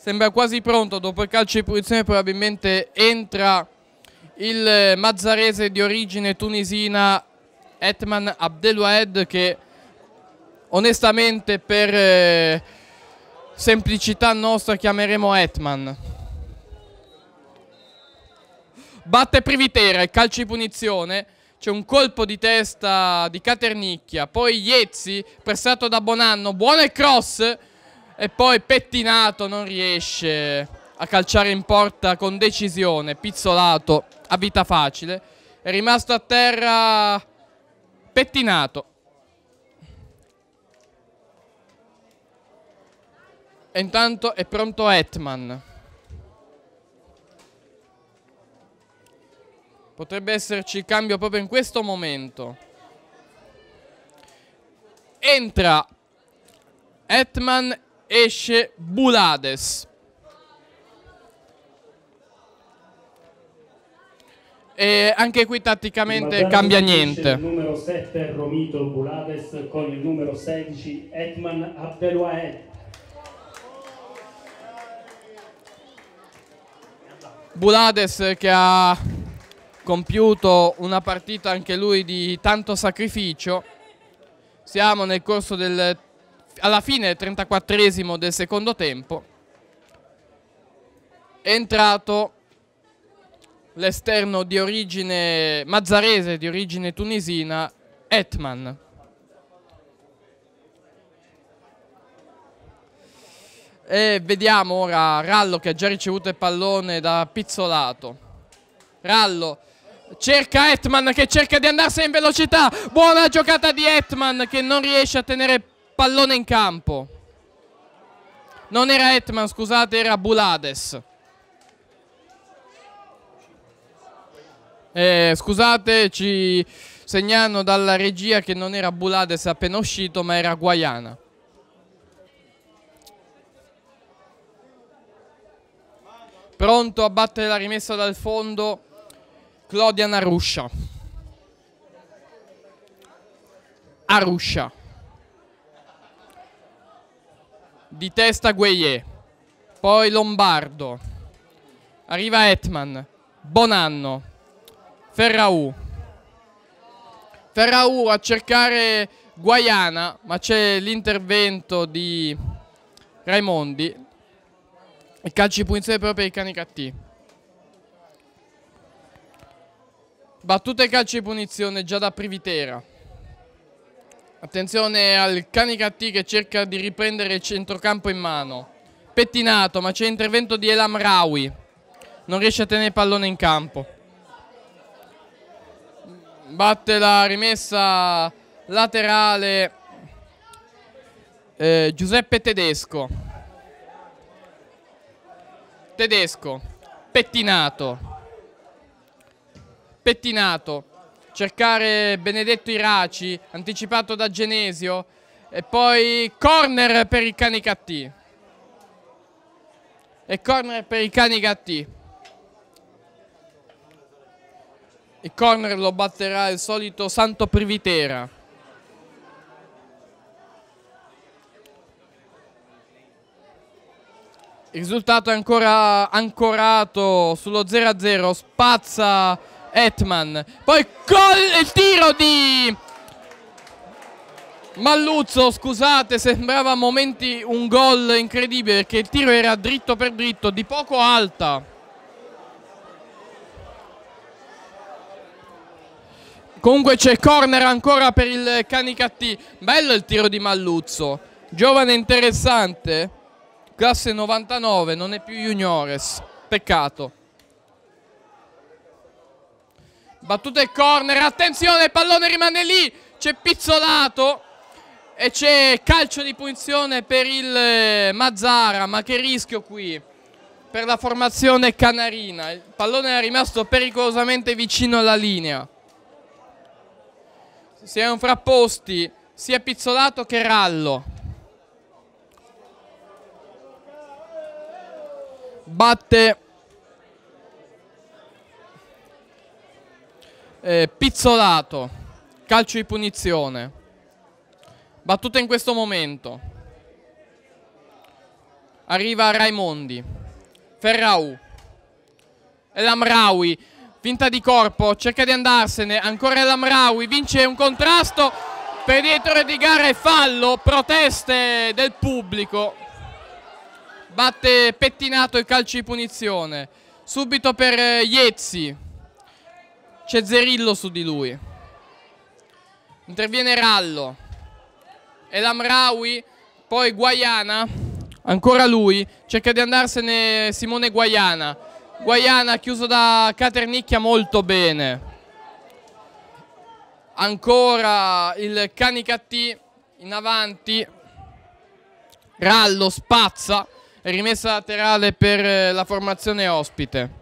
Sembra quasi pronto, dopo il calcio di punizione probabilmente entra il mazzarese di origine tunisina Etman Abdelwahed che onestamente per eh, semplicità nostra chiameremo Etman. Batte Privitera, il calcio di punizione c'è un colpo di testa di Caternicchia, poi Iezzi pressato da Bonanno, buono il cross e poi pettinato, non riesce a calciare in porta con decisione, pizzolato a vita facile, è rimasto a terra pettinato. E intanto è pronto Hetman. Potrebbe esserci il cambio proprio in questo momento. Entra Etman esce Bulades. E anche qui tatticamente cambia niente. Il numero 7 Romito Bulades con il numero 16 Hetman Abdelwahed. Bulades che ha compiuto una partita anche lui di tanto sacrificio. Siamo nel corso del, alla fine del 34esimo del secondo tempo. È entrato l'esterno di origine mazzarese, di origine tunisina, Etman. E vediamo ora Rallo che ha già ricevuto il pallone da Pizzolato. Rallo cerca Etman che cerca di andarsene in velocità buona giocata di Etman che non riesce a tenere pallone in campo non era Etman, scusate era Bulades eh, scusate ci segnano dalla regia che non era Bulades appena uscito ma era Guayana pronto a battere la rimessa dal fondo Claudia Naruscia. Aruscia. Di testa Gueye. Poi Lombardo. Arriva Etman. Bonanno. Ferraù. Ferraù a cercare Guayana, ma c'è l'intervento di Raimondi. E calci punzone proprio ai cani cattivi. Battute calcio e punizione già da Privitera. Attenzione al Canicatti che cerca di riprendere il centrocampo in mano. Pettinato, ma c'è intervento di Elam Rawi. Non riesce a tenere il pallone in campo. Batte la rimessa laterale eh, Giuseppe Tedesco. Tedesco, pettinato, pettinato, cercare Benedetto Iraci, anticipato da Genesio e poi corner per i cani gatti. E corner per i cani gatti. Il corner lo batterà il solito Santo Privitera. Il risultato è ancora ancorato sullo 0-0, spazza Etman. Poi col il tiro di Malluzzo, scusate, sembrava a momenti un gol incredibile perché il tiro era dritto per dritto, di poco alta. Comunque c'è corner ancora per il Canicattì. Bello il tiro di Malluzzo. Giovane interessante. Classe 99, non è più juniores. Peccato. Battuta il corner, attenzione, il pallone rimane lì, c'è Pizzolato e c'è calcio di punizione per il eh, Mazzara, ma che rischio qui per la formazione canarina. Il pallone è rimasto pericolosamente vicino alla linea. Si erano frapposti sia Pizzolato che Rallo. Batte eh, pizzolato, calcio di punizione, battuta in questo momento. Arriva Raimondi, Ferrau, Elamraui, finta di corpo, cerca di andarsene, ancora Elamraui, vince un contrasto, per dietro di gara e fallo, proteste del pubblico. Batte pettinato il calcio di punizione, subito per eh, Iezzi. C'è Zerillo su di lui. Interviene Rallo. E l'Amraui, poi Guayana, ancora lui, cerca di andarsene Simone Guayana. Guayana chiuso da Caternicchia molto bene. Ancora il Canicattì in avanti. Rallo spazza. Rimessa laterale per la formazione ospite.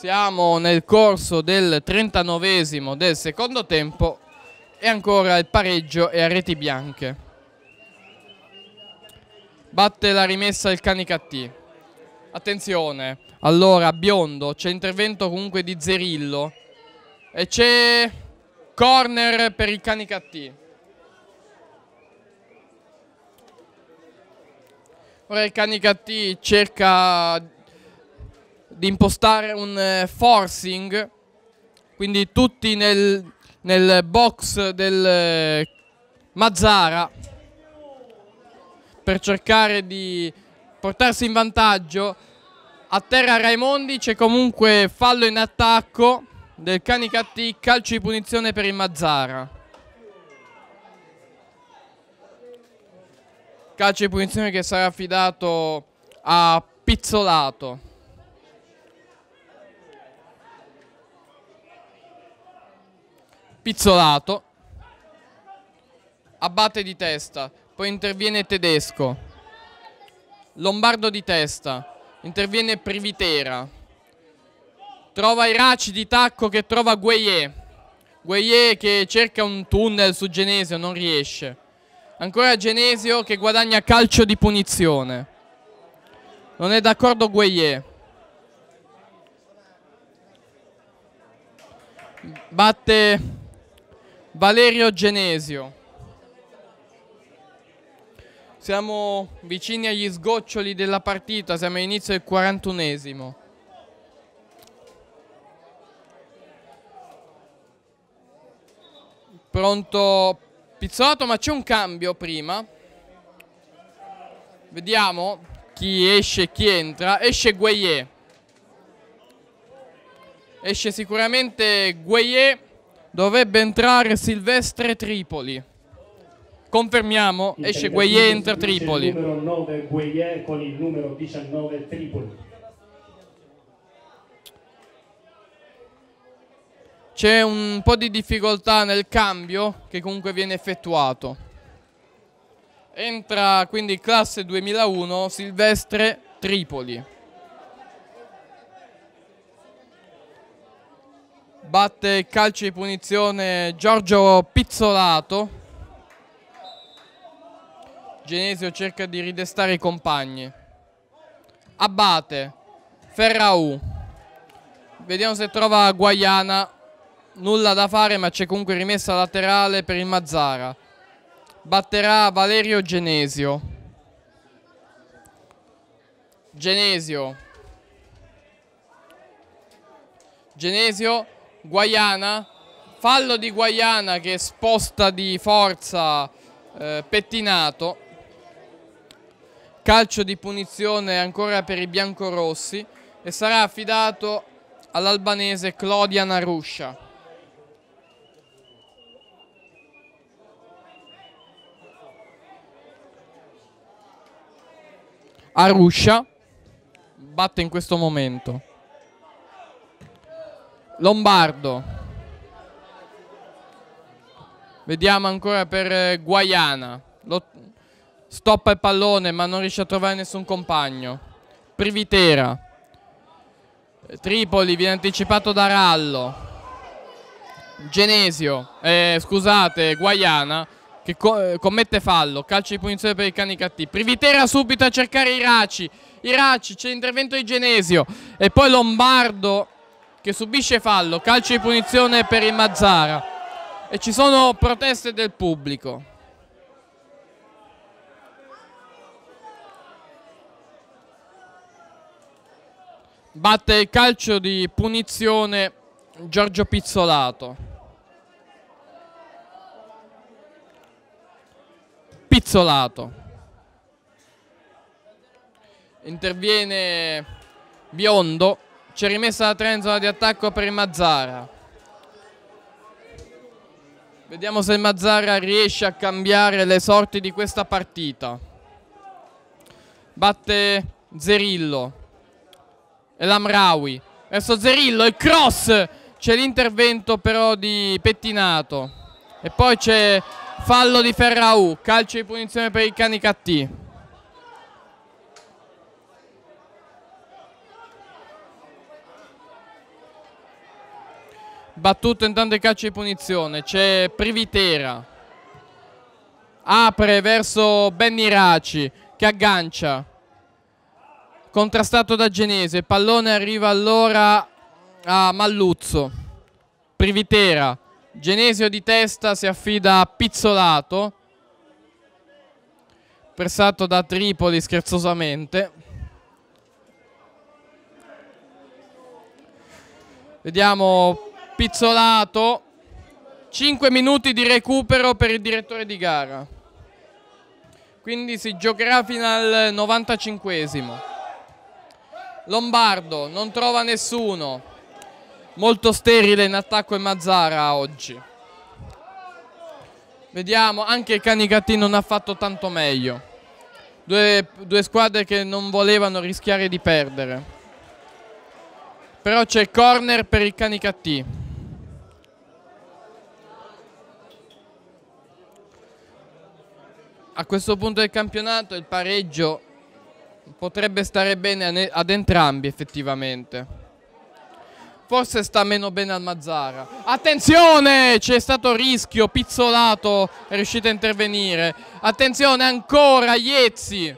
Siamo nel corso del 39 del secondo tempo e ancora il pareggio e a reti bianche. Batte la rimessa il Canicattì. Attenzione, allora Biondo, c'è intervento comunque di Zerillo e c'è corner per il Canicattì. Ora il Canicattì cerca di impostare un eh, forcing, quindi tutti nel, nel box del eh, Mazzara per cercare di portarsi in vantaggio. A terra Raimondi c'è comunque fallo in attacco del Canicattì, calcio di punizione per il Mazzara. Calcio di punizione che sarà affidato a Pizzolato. Pizzolato abbatte di testa, poi interviene Tedesco, Lombardo di testa, interviene Privitera, trova i raci di tacco che trova Gueye, Gueye che cerca un tunnel su Genesio, non riesce, ancora Genesio che guadagna calcio di punizione, non è d'accordo Gueye. Batte Valerio Genesio. Siamo vicini agli sgoccioli della partita, siamo all'inizio del 41esimo. Pronto Pizzolato, ma c'è un cambio prima. Vediamo chi esce e chi entra. Esce Gueye. Esce sicuramente Gueye Dovrebbe entrare Silvestre Tripoli. Confermiamo, esce Gueye, entra Tripoli. Il numero 9 Gueye con il numero 19 Tripoli. C'è un po' di difficoltà nel cambio che comunque viene effettuato. Entra quindi classe 2001 Silvestre Tripoli. batte il calcio di punizione Giorgio Pizzolato. Genesio cerca di ridestare i compagni. Abate, Ferraù. Vediamo se trova Guayana. Nulla da fare ma c'è comunque rimessa laterale per il Mazzara. Batterà Valerio Genesio. Genesio. Genesio Guayana, fallo di Guayana che sposta di forza eh, pettinato, calcio di punizione ancora per i biancorossi e sarà affidato all'albanese Claudia Naruscia. Arusha batte in questo momento. Lombardo. Vediamo ancora per eh, Guayana. Lo stoppa il pallone ma non riesce a trovare nessun compagno. Privitera. Tripoli viene anticipato da Rallo. Genesio, eh, scusate, Guayana che co eh, commette fallo, calcio di punizione per il Canicattì. Privitera subito a cercare Iraci. Iraci, c'è l'intervento di Genesio e poi Lombardo che subisce fallo, calcio di punizione per il Mazzara e ci sono proteste del pubblico. Batte il calcio di punizione Giorgio Pizzolato. Pizzolato. Interviene Biondo c'è rimessa la tre in zona di attacco per il Mazzara. Vediamo se il Mazzara riesce a cambiare le sorti di questa partita. Batte Zerillo. E l'Amrawi. Verso Zerillo, e cross! C'è l'intervento però di Pettinato. E poi c'è fallo di Ferraù. Calcio di punizione per il Canicattì. battuto in tanto il calcio di punizione, c'è Privitera, apre verso Benny Raci che aggancia, contrastato da Genese, pallone arriva allora a Malluzzo, Privitera, Genesio di testa si affida a Pizzolato, pressato da Tripoli scherzosamente. Vediamo spizzolato 5 minuti di recupero per il direttore di gara quindi si giocherà fino al 95esimo Lombardo non trova nessuno molto sterile in attacco e Mazzara oggi vediamo anche Canicattì non ha fatto tanto meglio due, due squadre che non volevano rischiare di perdere però c'è corner per il Canicattì a questo punto del campionato il pareggio potrebbe stare bene ad entrambi effettivamente. Forse sta meno bene al Mazzara. Attenzione! C'è stato rischio, pizzolato, è riuscito a intervenire. Attenzione ancora, Iezzi.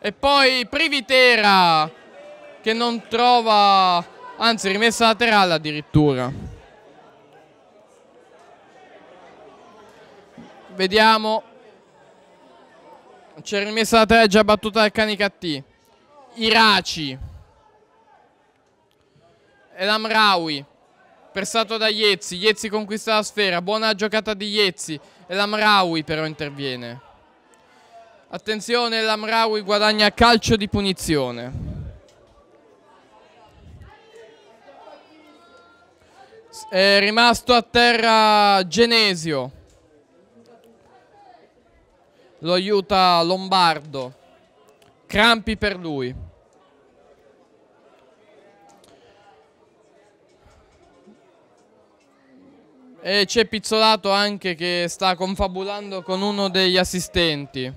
E poi Privitera che non trova, anzi rimessa laterale addirittura. Vediamo c'è rimessa da tre, già battuta dal Canicattì. Iraci. Elamraui. Pressato da Iezzi. Iezzi conquista la sfera. Buona giocata di Iezzi. Elamraui però interviene. Attenzione, Elamraui guadagna calcio di punizione. È rimasto a terra Genesio. Lo aiuta Lombardo. Crampi per lui. E c'è Pizzolato anche che sta confabulando con uno degli assistenti.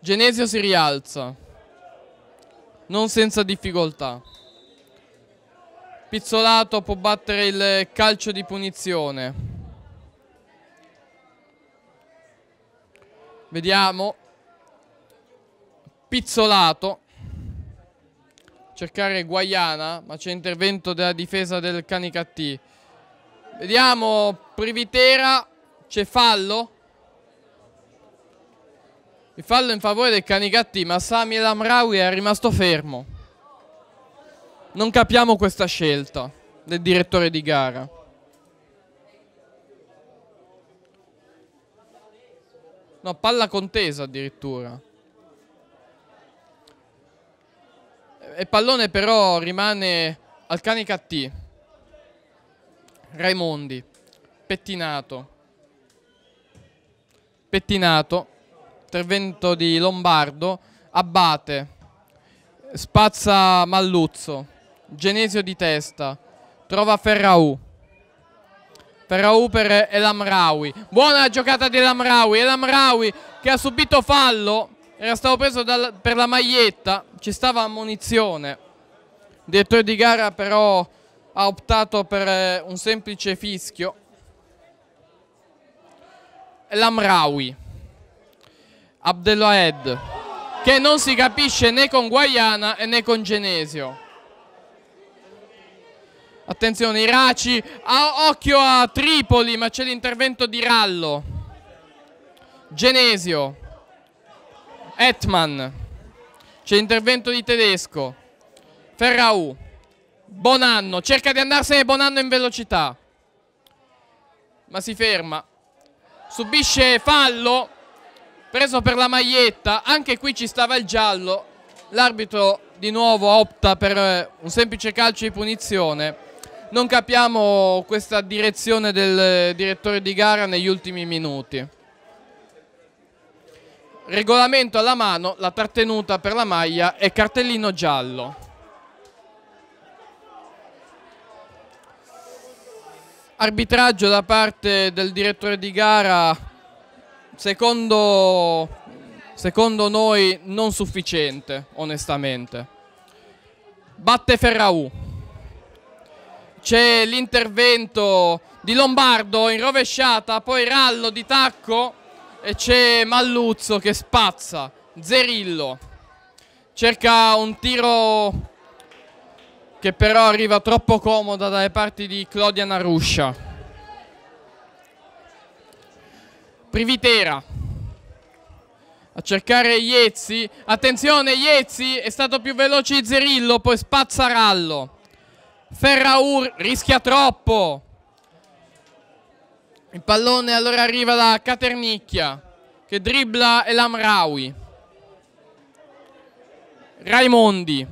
Genesio si rialza. Non senza difficoltà. Pizzolato può battere il calcio di punizione. Vediamo. Pizzolato. Cercare Guayana, ma c'è intervento della difesa del Canicattì. Vediamo Privitera, c'è fallo. Il fallo in favore del Canicattì, ma Samuel Amraoui è rimasto fermo. Non capiamo questa scelta del direttore di gara. No, palla contesa addirittura. E pallone però rimane al cane T. Raimondi. Pettinato. Pettinato. Intervento di Lombardo. Abbate. Spazza Malluzzo. Genesio di testa. Trova Ferraù per Rauper e Lamraui. Buona giocata di Lamraoui. E Lamraui che ha subito fallo. Era stato preso dal, per la maglietta. Ci stava ammonizione. Il direttore di gara però ha optato per eh, un semplice fischio. Lamraui, Abdelwahed. Che non si capisce né con Guayana né con Genesio. Attenzione, Iraci, a, occhio a Tripoli, ma c'è l'intervento di Rallo. Genesio. Etman. C'è l'intervento di Tedesco. Ferrau. Bonanno. Cerca di andarsene Bonanno in velocità. Ma si ferma. Subisce fallo. Preso per la maglietta. Anche qui ci stava il giallo. L'arbitro di nuovo opta per eh, un semplice calcio di punizione non capiamo questa direzione del direttore di gara negli ultimi minuti. Regolamento alla mano, la trattenuta per la maglia e cartellino giallo. Arbitraggio da parte del direttore di gara, secondo, secondo noi non sufficiente, onestamente. Batte Ferraù c'è l'intervento di Lombardo in rovesciata, poi Rallo di tacco e c'è Malluzzo che spazza, Zerillo cerca un tiro che però arriva troppo comoda dalle parti di Claudia Naruscia. Privitera a cercare Iezzi, attenzione Iezzi è stato più veloce di Zerillo, poi spazza Rallo. Ferraur rischia troppo. Il pallone allora arriva da Caternicchia che dribbla Elamraui. Raimondi.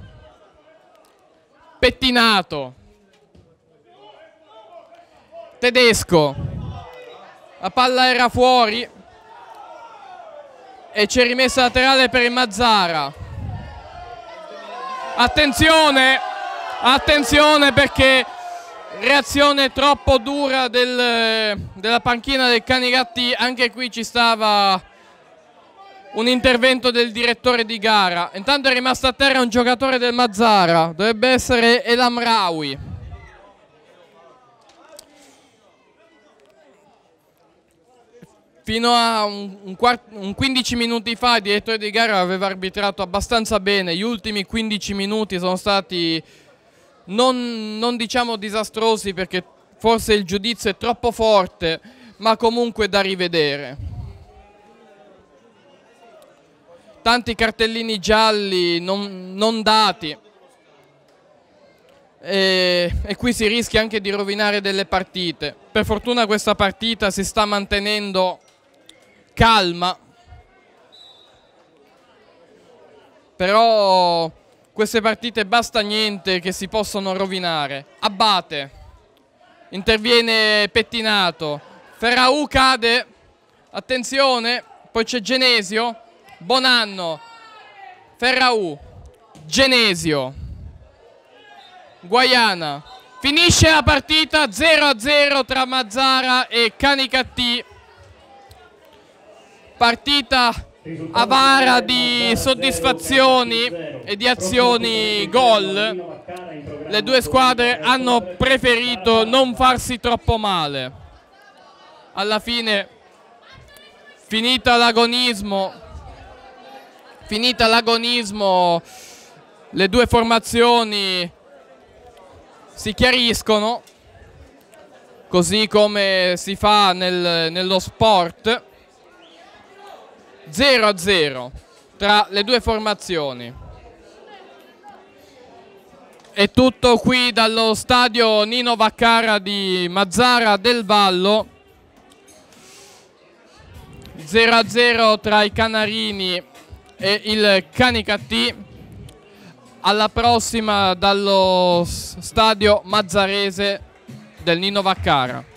Pettinato. Tedesco. La palla era fuori. E c'è rimessa laterale per il Mazzara. Attenzione! attenzione perché reazione troppo dura del, della panchina del Canigatti, anche qui ci stava un intervento del direttore di gara. Intanto è rimasto a terra un giocatore del Mazzara, dovrebbe essere Elam Rawi Fino a un, un, un 15 minuti fa il direttore di gara aveva arbitrato abbastanza bene, gli ultimi 15 minuti sono stati non, non diciamo disastrosi perché forse il giudizio è troppo forte, ma comunque da rivedere. Tanti cartellini gialli non, non dati. E, e, qui si rischia anche di rovinare delle partite. Per fortuna questa partita si sta mantenendo calma, però queste partite basta niente che si possono rovinare. Abbate, interviene Pettinato, Ferraù cade, attenzione, poi c'è Genesio, Bonanno, Ferraù, Genesio, Guayana. Finisce la partita 0-0 tra Mazzara e Canicattì. Partita avara di soddisfazioni e di azioni gol, le due squadre hanno preferito non farsi troppo male. Alla fine, finita l'agonismo, finita l'agonismo, le due formazioni si chiariscono, così come si fa nel, nello sport, 0 a 0 tra le due formazioni. È tutto qui dallo stadio Nino Vaccara di Mazzara del Vallo. 0 a 0 tra i Canarini e il Canicattì. Alla prossima dallo stadio mazzarese del Nino Vaccara.